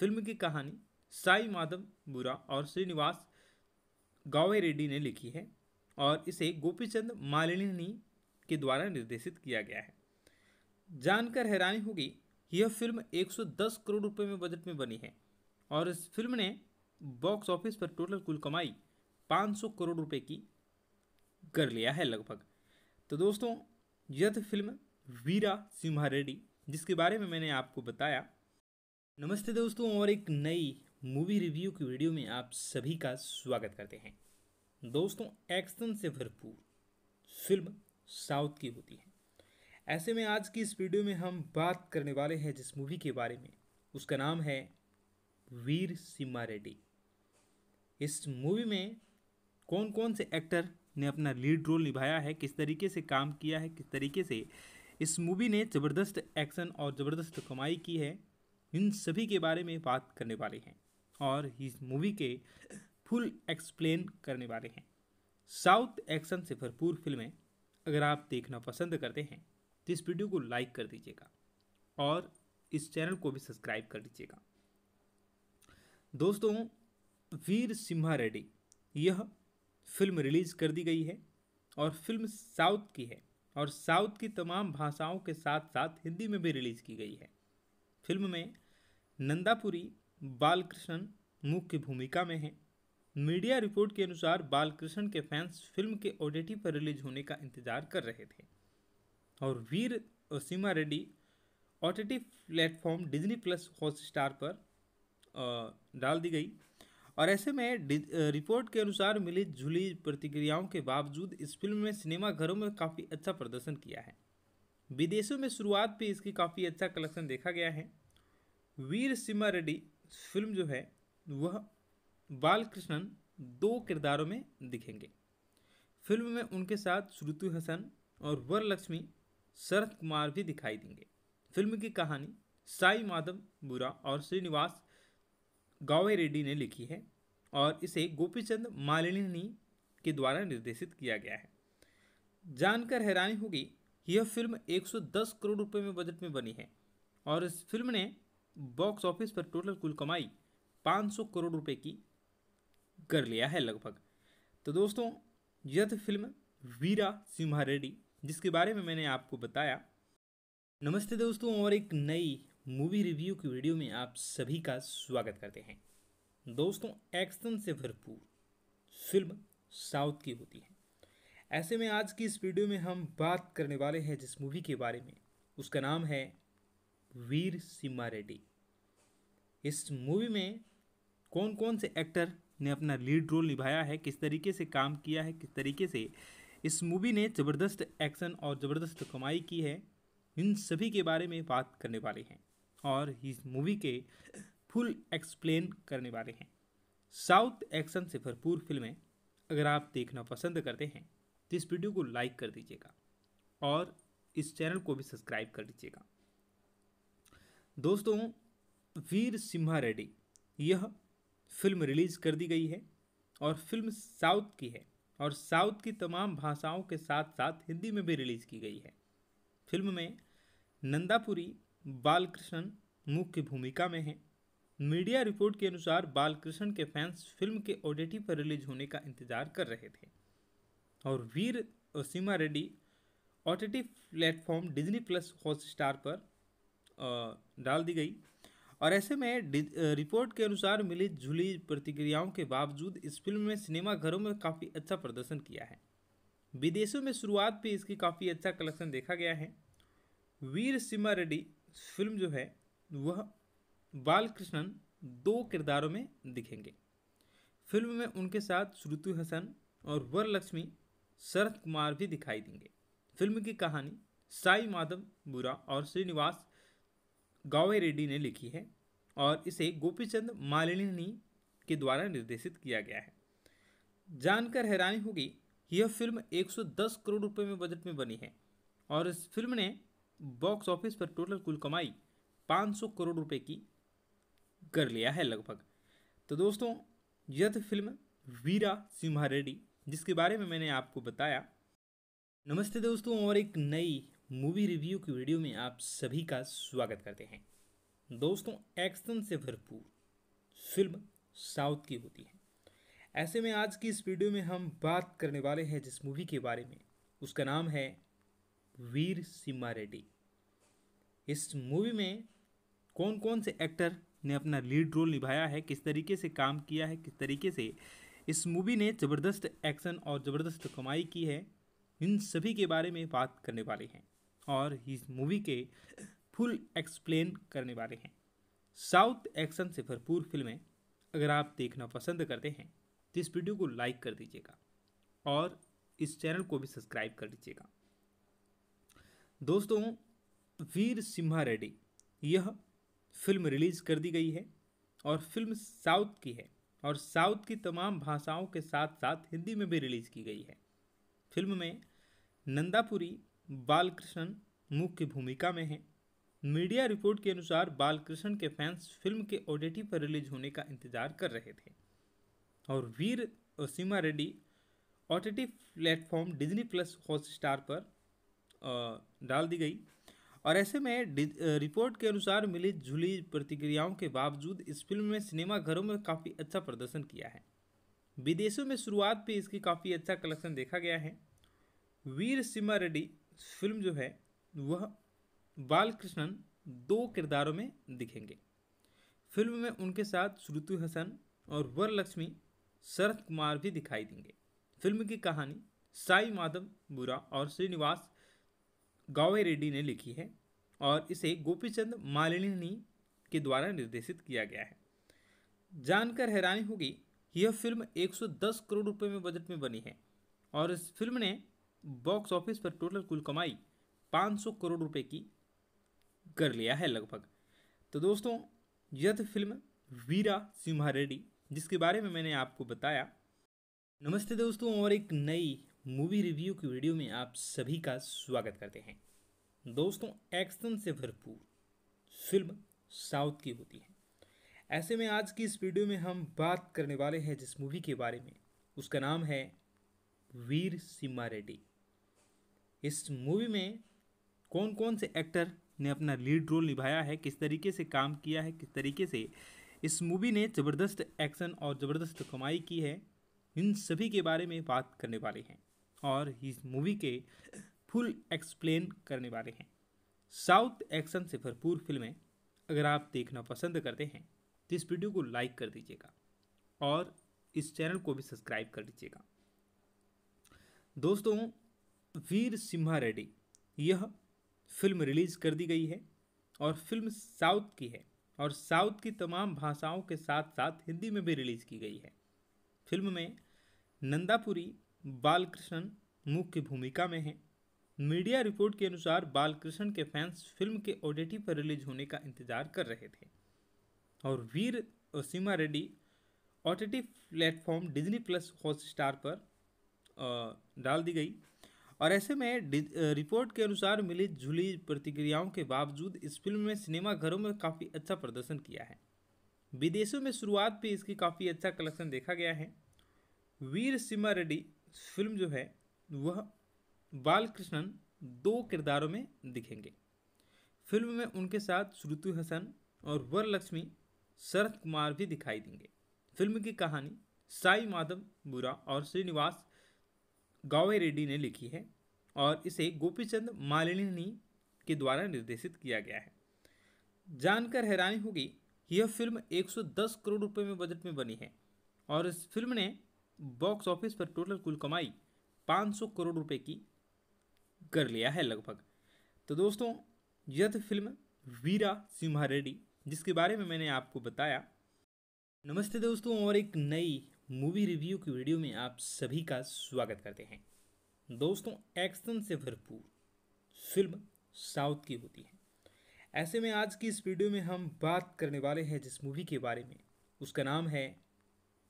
फिल्म की कहानी साई माधव बुरा और श्रीनिवास गावे रेड्डी ने लिखी है और इसे गोपीचंद मालिनी के द्वारा निर्देशित किया गया है जानकर हैरानी होगी यह फिल्म 110 करोड़ रुपए में बजट में बनी है और इस फिल्म ने बॉक्स ऑफिस पर टोटल कुल कमाई 500 करोड़ रुपए की कर लिया है लगभग तो दोस्तों यह फिल्म वीरा सिम्हा रेड्डी जिसके बारे में मैंने आपको बताया नमस्ते दोस्तों और एक नई मूवी रिव्यू की वीडियो में आप सभी का स्वागत करते हैं दोस्तों एक्शन से भरपूर फिल्म साउथ की होती है ऐसे में आज की इस वीडियो में हम बात करने वाले हैं जिस मूवी के बारे में उसका नाम है वीर सिम्हा रेड्डी इस मूवी में कौन कौन से एक्टर ने अपना लीड रोल निभाया है किस तरीके से काम किया है किस तरीके से इस मूवी ने ज़बरदस्त एक्शन और ज़बरदस्त कमाई की है इन सभी के बारे में बात करने वाले हैं और इस मूवी के फुल एक्सप्लेन करने वाले हैं साउथ एक्शन से भरपूर फिल्में अगर आप देखना पसंद करते हैं तो इस वीडियो को लाइक कर दीजिएगा और इस चैनल को भी सब्सक्राइब कर दीजिएगा दोस्तों वीर सिम्हा रेड्डी यह फिल्म रिलीज़ कर दी गई है और फिल्म साउथ की है और साउथ की तमाम भाषाओं के साथ साथ हिंदी में भी रिलीज़ की गई है फिल्म में नंदापुरी बालकृष्ण मुख्य भूमिका में हैं मीडिया रिपोर्ट के अनुसार बालकृष्ण के फैंस फिल्म के ओटीटी पर रिलीज होने का इंतजार कर रहे थे और Veera Simha Reddy OTT platform Disney plus Hotstar पर डाल दी गई और ऐसे में रिपोर्ट के अनुसार मिली जुली प्रतिक्रियाओं के बावजूद इस फिल्म ने सिनेमाघरों में काफ़ी अच्छा प्रदर्शन किया है विदेशों में शुरुआत भी इसकी काफ़ी अच्छा कलेक्शन देखा गया है वीर सिम्हा रेड्डी फिल्म जो है वह बालकृष्णन दो किरदारों में दिखेंगे फिल्म में उनके साथ श्रुति हसन और वर लक्ष्मी शरद कुमार भी दिखाई देंगे फिल्म की कहानी साई माधव बुरा और श्रीनिवास गावे रेड्डी ने लिखी है और इसे गोपीचंद मालिनी के द्वारा निर्देशित किया गया है जानकर हैरानी होगी यह फिल्म 110 करोड़ रुपए में बजट में बनी है और इस फिल्म ने बॉक्स ऑफिस पर टोटल कुल कमाई 500 करोड़ रुपए की कर लिया है लगभग तो दोस्तों यह फिल्म वीरा सिम्हा रेड्डी जिसके बारे में मैंने आपको बताया नमस्ते दोस्तों और एक नई मूवी रिव्यू की वीडियो में आप सभी का स्वागत करते हैं दोस्तों एक्शन से भरपूर फिल्म साउथ की होती है ऐसे में आज की इस वीडियो में हम बात करने वाले हैं जिस मूवी के बारे में उसका नाम है वीर सिम्मा रेड्डी इस मूवी में कौन कौन से एक्टर ने अपना लीड रोल निभाया है किस तरीके से काम किया है किस तरीके से इस मूवी ने ज़बरदस्त एक्शन और ज़बरदस्त कमाई की है इन सभी के बारे में बात करने वाले हैं और इस मूवी के फुल एक्सप्लेन करने वाले हैं साउथ एक्शन से भरपूर फिल्में अगर आप देखना पसंद करते हैं तो इस वीडियो को लाइक कर दीजिएगा और इस चैनल को भी सब्सक्राइब कर दीजिएगा दोस्तों वीर सिम्हा रेड्डी यह फिल्म रिलीज़ कर दी गई है और फिल्म साउथ की है और साउथ की तमाम भाषाओं के साथ साथ हिंदी में भी रिलीज़ की गई है फिल्म में नंदापुरी बालकृष्ण मुख्य भूमिका में हैं मीडिया रिपोर्ट के अनुसार बालकृष्ण के फैंस फिल्म के ओडीटी पर रिलीज होने का इंतजार कर रहे थे और वीर और सीमा रेड्डी ओ platform Disney plus Hotstar पर डाल दी गई और ऐसे में रिपोर्ट के अनुसार मिली जुली प्रतिक्रियाओं के बावजूद इस फिल्म में सिनेमा घरों में काफ़ी अच्छा प्रदर्शन किया है विदेशों में शुरुआत भी इसकी काफ़ी अच्छा कलेक्शन देखा गया है वीर सिमा रेड्डी फिल्म जो है वह बालकृष्णन दो किरदारों में दिखेंगे फिल्म में उनके साथ श्रुतु हसन और वर लक्ष्मी शरद कुमार भी दिखाई देंगे फिल्म की कहानी साई माधव बुरा और श्रीनिवास गावे रेड्डी ने लिखी है और इसे गोपीचंद मालिनी के द्वारा निर्देशित किया गया है जानकर हैरानी होगी यह फिल्म 110 करोड़ रुपए में बजट में बनी है और इस फिल्म ने बॉक्स ऑफिस पर टोटल कुल कमाई 500 करोड़ रुपए की कर लिया है लगभग तो दोस्तों यह फिल्म वीरा सिम्हा रेड्डी जिसके बारे में मैंने आपको बताया नमस्ते दोस्तों और एक नई मूवी रिव्यू की वीडियो में आप सभी का स्वागत करते हैं दोस्तों एक्शन से भरपूर फिल्म साउथ की होती है ऐसे में आज की इस वीडियो में हम बात करने वाले हैं जिस मूवी के बारे में उसका नाम है वीर सिम्मा रेड्डी इस मूवी में कौन कौन से एक्टर ने अपना लीड रोल निभाया है किस तरीके से काम किया है किस तरीके से इस मूवी ने ज़बरदस्त एक्शन और ज़बरदस्त कमाई की है इन सभी के बारे में बात करने वाले हैं और इस मूवी के फुल एक्सप्लेन करने वाले हैं साउथ एक्शन से भरपूर फिल्में अगर आप देखना पसंद करते हैं तो इस वीडियो को लाइक कर दीजिएगा और इस चैनल को भी सब्सक्राइब कर दीजिएगा दोस्तों वीर सिम्हा रेड्डी यह फिल्म रिलीज़ कर दी गई है और फिल्म साउथ की है और साउथ की तमाम भाषाओं के साथ साथ हिंदी में भी रिलीज़ की गई है फिल्म में नंदापुरी बालकृष्ण मुख्य भूमिका में हैं मीडिया रिपोर्ट के अनुसार बालकृष्ण के फैंस फिल्म के ओडेटी पर रिलीज होने का इंतजार कर रहे थे और वीर और Reddy OTT platform Disney plus Hotstar पर डाल दी गई और ऐसे में रिपोर्ट के अनुसार मिली जुली प्रतिक्रियाओं के बावजूद इस फिल्म ने सिनेमाघरों में काफ़ी अच्छा प्रदर्शन किया है विदेशों में शुरुआत भी इसकी काफ़ी अच्छा कलेक्शन देखा गया है वीर सिम्हा रेड्डी फिल्म जो है वह बालकृष्णन दो किरदारों में दिखेंगे फिल्म में उनके साथ श्रुतु हसन और वर लक्ष्मी शरद कुमार भी दिखाई देंगे फिल्म की कहानी साई माधव बुरा और श्रीनिवास गावे रेड्डी ने लिखी है और इसे गोपीचंद मालिनी के द्वारा निर्देशित किया गया है जानकर हैरानी होगी यह फिल्म 110 करोड़ रुपए में बजट में बनी है और इस फिल्म ने बॉक्स ऑफिस पर टोटल कुल कमाई 500 करोड़ रुपए की कर लिया है लगभग तो दोस्तों यह फिल्म वीरा सिम्हा रेड्डी जिसके बारे में मैंने आपको बताया नमस्ते दोस्तों और एक नई मूवी रिव्यू की वीडियो में आप सभी का स्वागत करते हैं दोस्तों एक्शन से भरपूर फिल्म साउथ की होती है ऐसे में आज की इस वीडियो में हम बात करने वाले हैं जिस मूवी के बारे में उसका नाम है वीर सिम्मा रेड्डी इस मूवी में कौन कौन से एक्टर ने अपना लीड रोल निभाया है किस तरीके से काम किया है किस तरीके से इस मूवी ने ज़बरदस्त एक्शन और ज़बरदस्त कमाई की है इन सभी के बारे में बात करने वाले हैं और इस मूवी के फुल एक्सप्लेन करने वाले हैं साउथ एक्शन से भरपूर फिल्में अगर आप देखना पसंद करते हैं तो इस वीडियो को लाइक कर दीजिएगा और इस चैनल को भी सब्सक्राइब कर दीजिएगा दोस्तों वीर सिम्हा रेड्डी यह फिल्म रिलीज़ कर दी गई है और फिल्म साउथ की है और साउथ की तमाम भाषाओं के साथ साथ हिंदी में भी रिलीज़ की गई है फिल्म में नंदापुरी बालकृष्ण मुख्य भूमिका में हैं मीडिया रिपोर्ट के अनुसार बालकृष्ण के फैंस फिल्म के ओडीटी पर रिलीज होने का इंतजार कर रहे थे और वीर और सीमा रेड्डी ओ platform Disney plus Hotstar पर डाल दी गई और ऐसे में रिपोर्ट के अनुसार मिली जुली प्रतिक्रियाओं के बावजूद इस फिल्म में सिनेमा घरों में काफ़ी अच्छा प्रदर्शन किया है विदेशों में शुरुआत भी इसकी काफ़ी अच्छा कलेक्शन देखा गया है वीर सिमा रेड्डी फिल्म जो है वह बालकृष्णन दो किरदारों में दिखेंगे फिल्म में उनके साथ श्रुति हसन और वर लक्ष्मी शरद कुमार भी दिखाई देंगे फिल्म की कहानी साई माधव बुरा और श्रीनिवास गावे रेड्डी ने लिखी है और इसे गोपीचंद मालिनी के द्वारा निर्देशित किया गया है जानकर हैरानी होगी यह फिल्म 110 करोड़ रुपए में बजट में बनी है और इस फिल्म ने बॉक्स ऑफिस पर टोटल कुल कमाई 500 करोड़ रुपए की कर लिया है लगभग तो दोस्तों यह फिल्म वीरा सिम्हा रेड्डी जिसके बारे में मैंने आपको बताया नमस्ते दोस्तों और एक नई मूवी रिव्यू की वीडियो में आप सभी का स्वागत करते हैं दोस्तों एक्शन से भरपूर फिल्म साउथ की होती है ऐसे में आज की इस वीडियो में हम बात करने वाले हैं जिस मूवी के बारे में उसका नाम है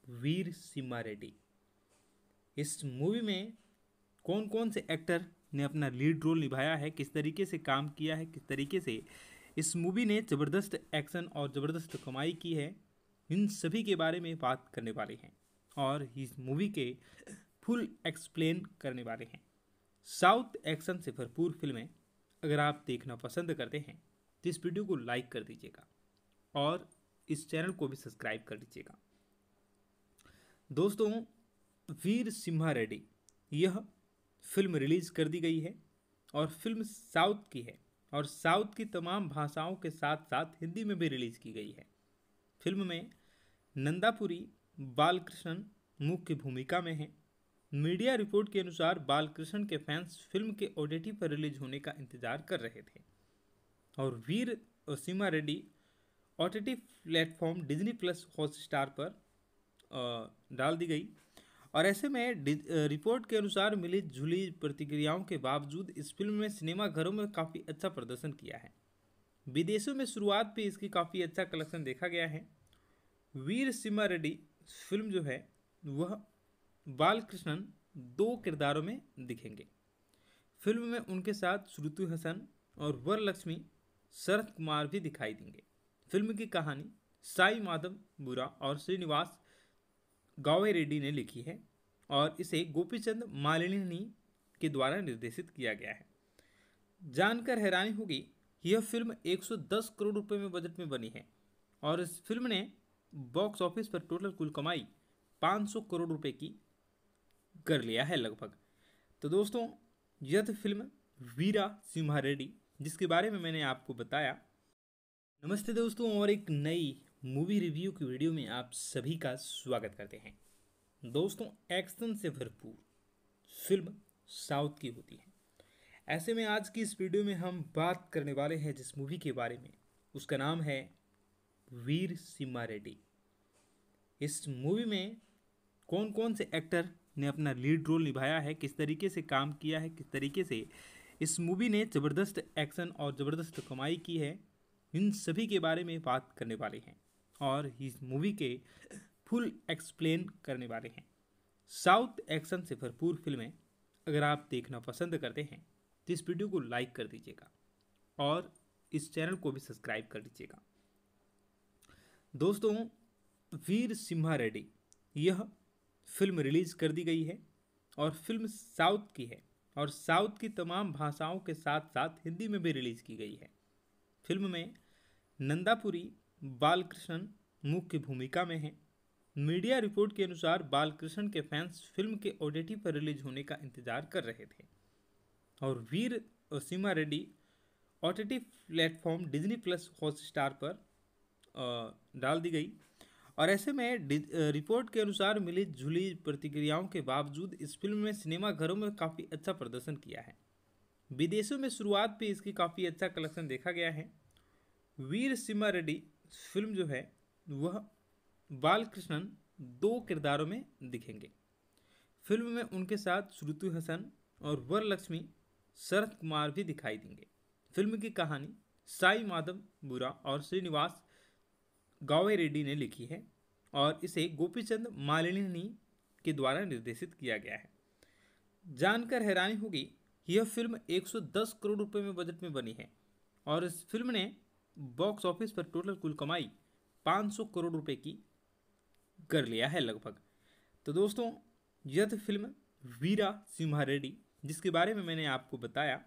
वीर सिम्मा रेड्डी इस मूवी में कौन कौन से एक्टर ने अपना लीड रोल निभाया है किस तरीके से काम किया है किस तरीके से इस मूवी ने ज़बरदस्त एक्शन और ज़बरदस्त कमाई की है इन सभी के बारे में बात करने वाले हैं और इस मूवी के फुल एक्सप्लेन करने वाले हैं साउथ एक्शन से भरपूर फिल्में अगर आप देखना पसंद करते हैं तो इस वीडियो को लाइक कर दीजिएगा और इस चैनल को भी सब्सक्राइब कर दीजिएगा दोस्तों वीर सिम्हा रेड्डी यह फिल्म रिलीज़ कर दी गई है और फिल्म साउथ की है और साउथ की तमाम भाषाओं के साथ साथ हिंदी में भी रिलीज़ की गई है फिल्म में नंदापुरी बालकृष्ण मुख्य भूमिका में हैं मीडिया रिपोर्ट के अनुसार बालकृष्ण के फैंस फिल्म के ओडेटी पर रिलीज होने का इंतजार कर रहे थे और वीर और Simha Reddy OTT platform Disney plus Hotstar पर डाल दी गई और ऐसे में रिपोर्ट के अनुसार मिली जुली प्रतिक्रियाओं के बावजूद इस फिल्म ने सिनेमाघरों में काफ़ी अच्छा प्रदर्शन किया है विदेशों में शुरुआत भी इसकी काफ़ी अच्छा कलेक्शन देखा गया है वीर सिम्हा रेड्डी फिल्म जो है वह बालकृष्णन दो किरदारों में दिखेंगे फिल्म में उनके साथ श्रुतु हसन और वर लक्ष्मी शरद कुमार भी दिखाई देंगे फिल्म की कहानी साई माधव बुरा और श्रीनिवास गावे रेड्डी ने लिखी है और इसे गोपीचंद मालिनी के द्वारा निर्देशित किया गया है जानकर हैरानी होगी यह फिल्म 110 करोड़ रुपए में बजट में बनी है और इस फिल्म ने बॉक्स ऑफिस पर टोटल कुल कमाई 500 करोड़ रुपए की कर लिया है लगभग तो दोस्तों यह फिल्म वीरा सिम्हा रेड्डी जिसके बारे में मैंने आपको बताया नमस्ते दोस्तों और एक नई मूवी रिव्यू की वीडियो में आप सभी का स्वागत करते हैं दोस्तों एक्शन से भरपूर फिल्म साउथ की होती है ऐसे में आज की इस वीडियो में हम बात करने वाले हैं जिस मूवी के बारे में उसका नाम है वीर सिम्मा रेड्डी इस मूवी में कौन कौन से एक्टर ने अपना लीड रोल निभाया है किस तरीके से काम किया है किस तरीके से इस मूवी ने ज़बरदस्त एक्शन और ज़बरदस्त कमाई की है इन सभी के बारे में बात करने वाले हैं और इस मूवी के फुल एक्सप्लेन करने वाले हैं साउथ एक्शन से भरपूर फिल्में अगर आप देखना पसंद करते हैं तो इस वीडियो को लाइक कर दीजिएगा और इस चैनल को भी सब्सक्राइब कर दीजिएगा दोस्तों वीर सिम्हा रेड्डी यह फिल्म रिलीज़ कर दी गई है और फिल्म साउथ की है और साउथ की तमाम भाषाओं के साथ साथ हिंदी में भी रिलीज़ की गई है फिल्म में नंदापुरी बालकृष्ण मुख्य भूमिका में हैं मीडिया रिपोर्ट के अनुसार बालकृष्ण के फैंस फिल्म के ओडेटी पर रिलीज होने का इंतजार कर रहे थे और वीर और Simha Reddy OTT platform Disney plus Hotstar पर डाल दी गई और ऐसे में रिपोर्ट के अनुसार मिली जुली प्रतिक्रियाओं के बावजूद इस फिल्म में सिनेमाघरों में काफ़ी अच्छा प्रदर्शन किया है विदेशों में शुरुआत पर इसकी काफ़ी अच्छा कलेक्शन देखा गया है वीर सिमा रेड्डी फिल्म जो है वह बालकृष्णन दो किरदारों में दिखेंगे फिल्म में उनके साथ श्रुति हसन और वर लक्ष्मी शरद कुमार भी दिखाई देंगे फिल्म की कहानी साई माधव बुरा और श्रीनिवास गावे रेड्डी ने लिखी है और इसे गोपीचंद मालिनी के द्वारा निर्देशित किया गया है जानकर हैरानी होगी यह फिल्म 110 करोड़ रुपए में बजट में बनी है और इस फिल्म ने बॉक्स ऑफिस पर टोटल कुल कमाई 500 करोड़ रुपए की कर लिया है लगभग तो दोस्तों यह फिल्म वीरा सिम्हा रेड्डी जिसके बारे में मैंने आपको बताया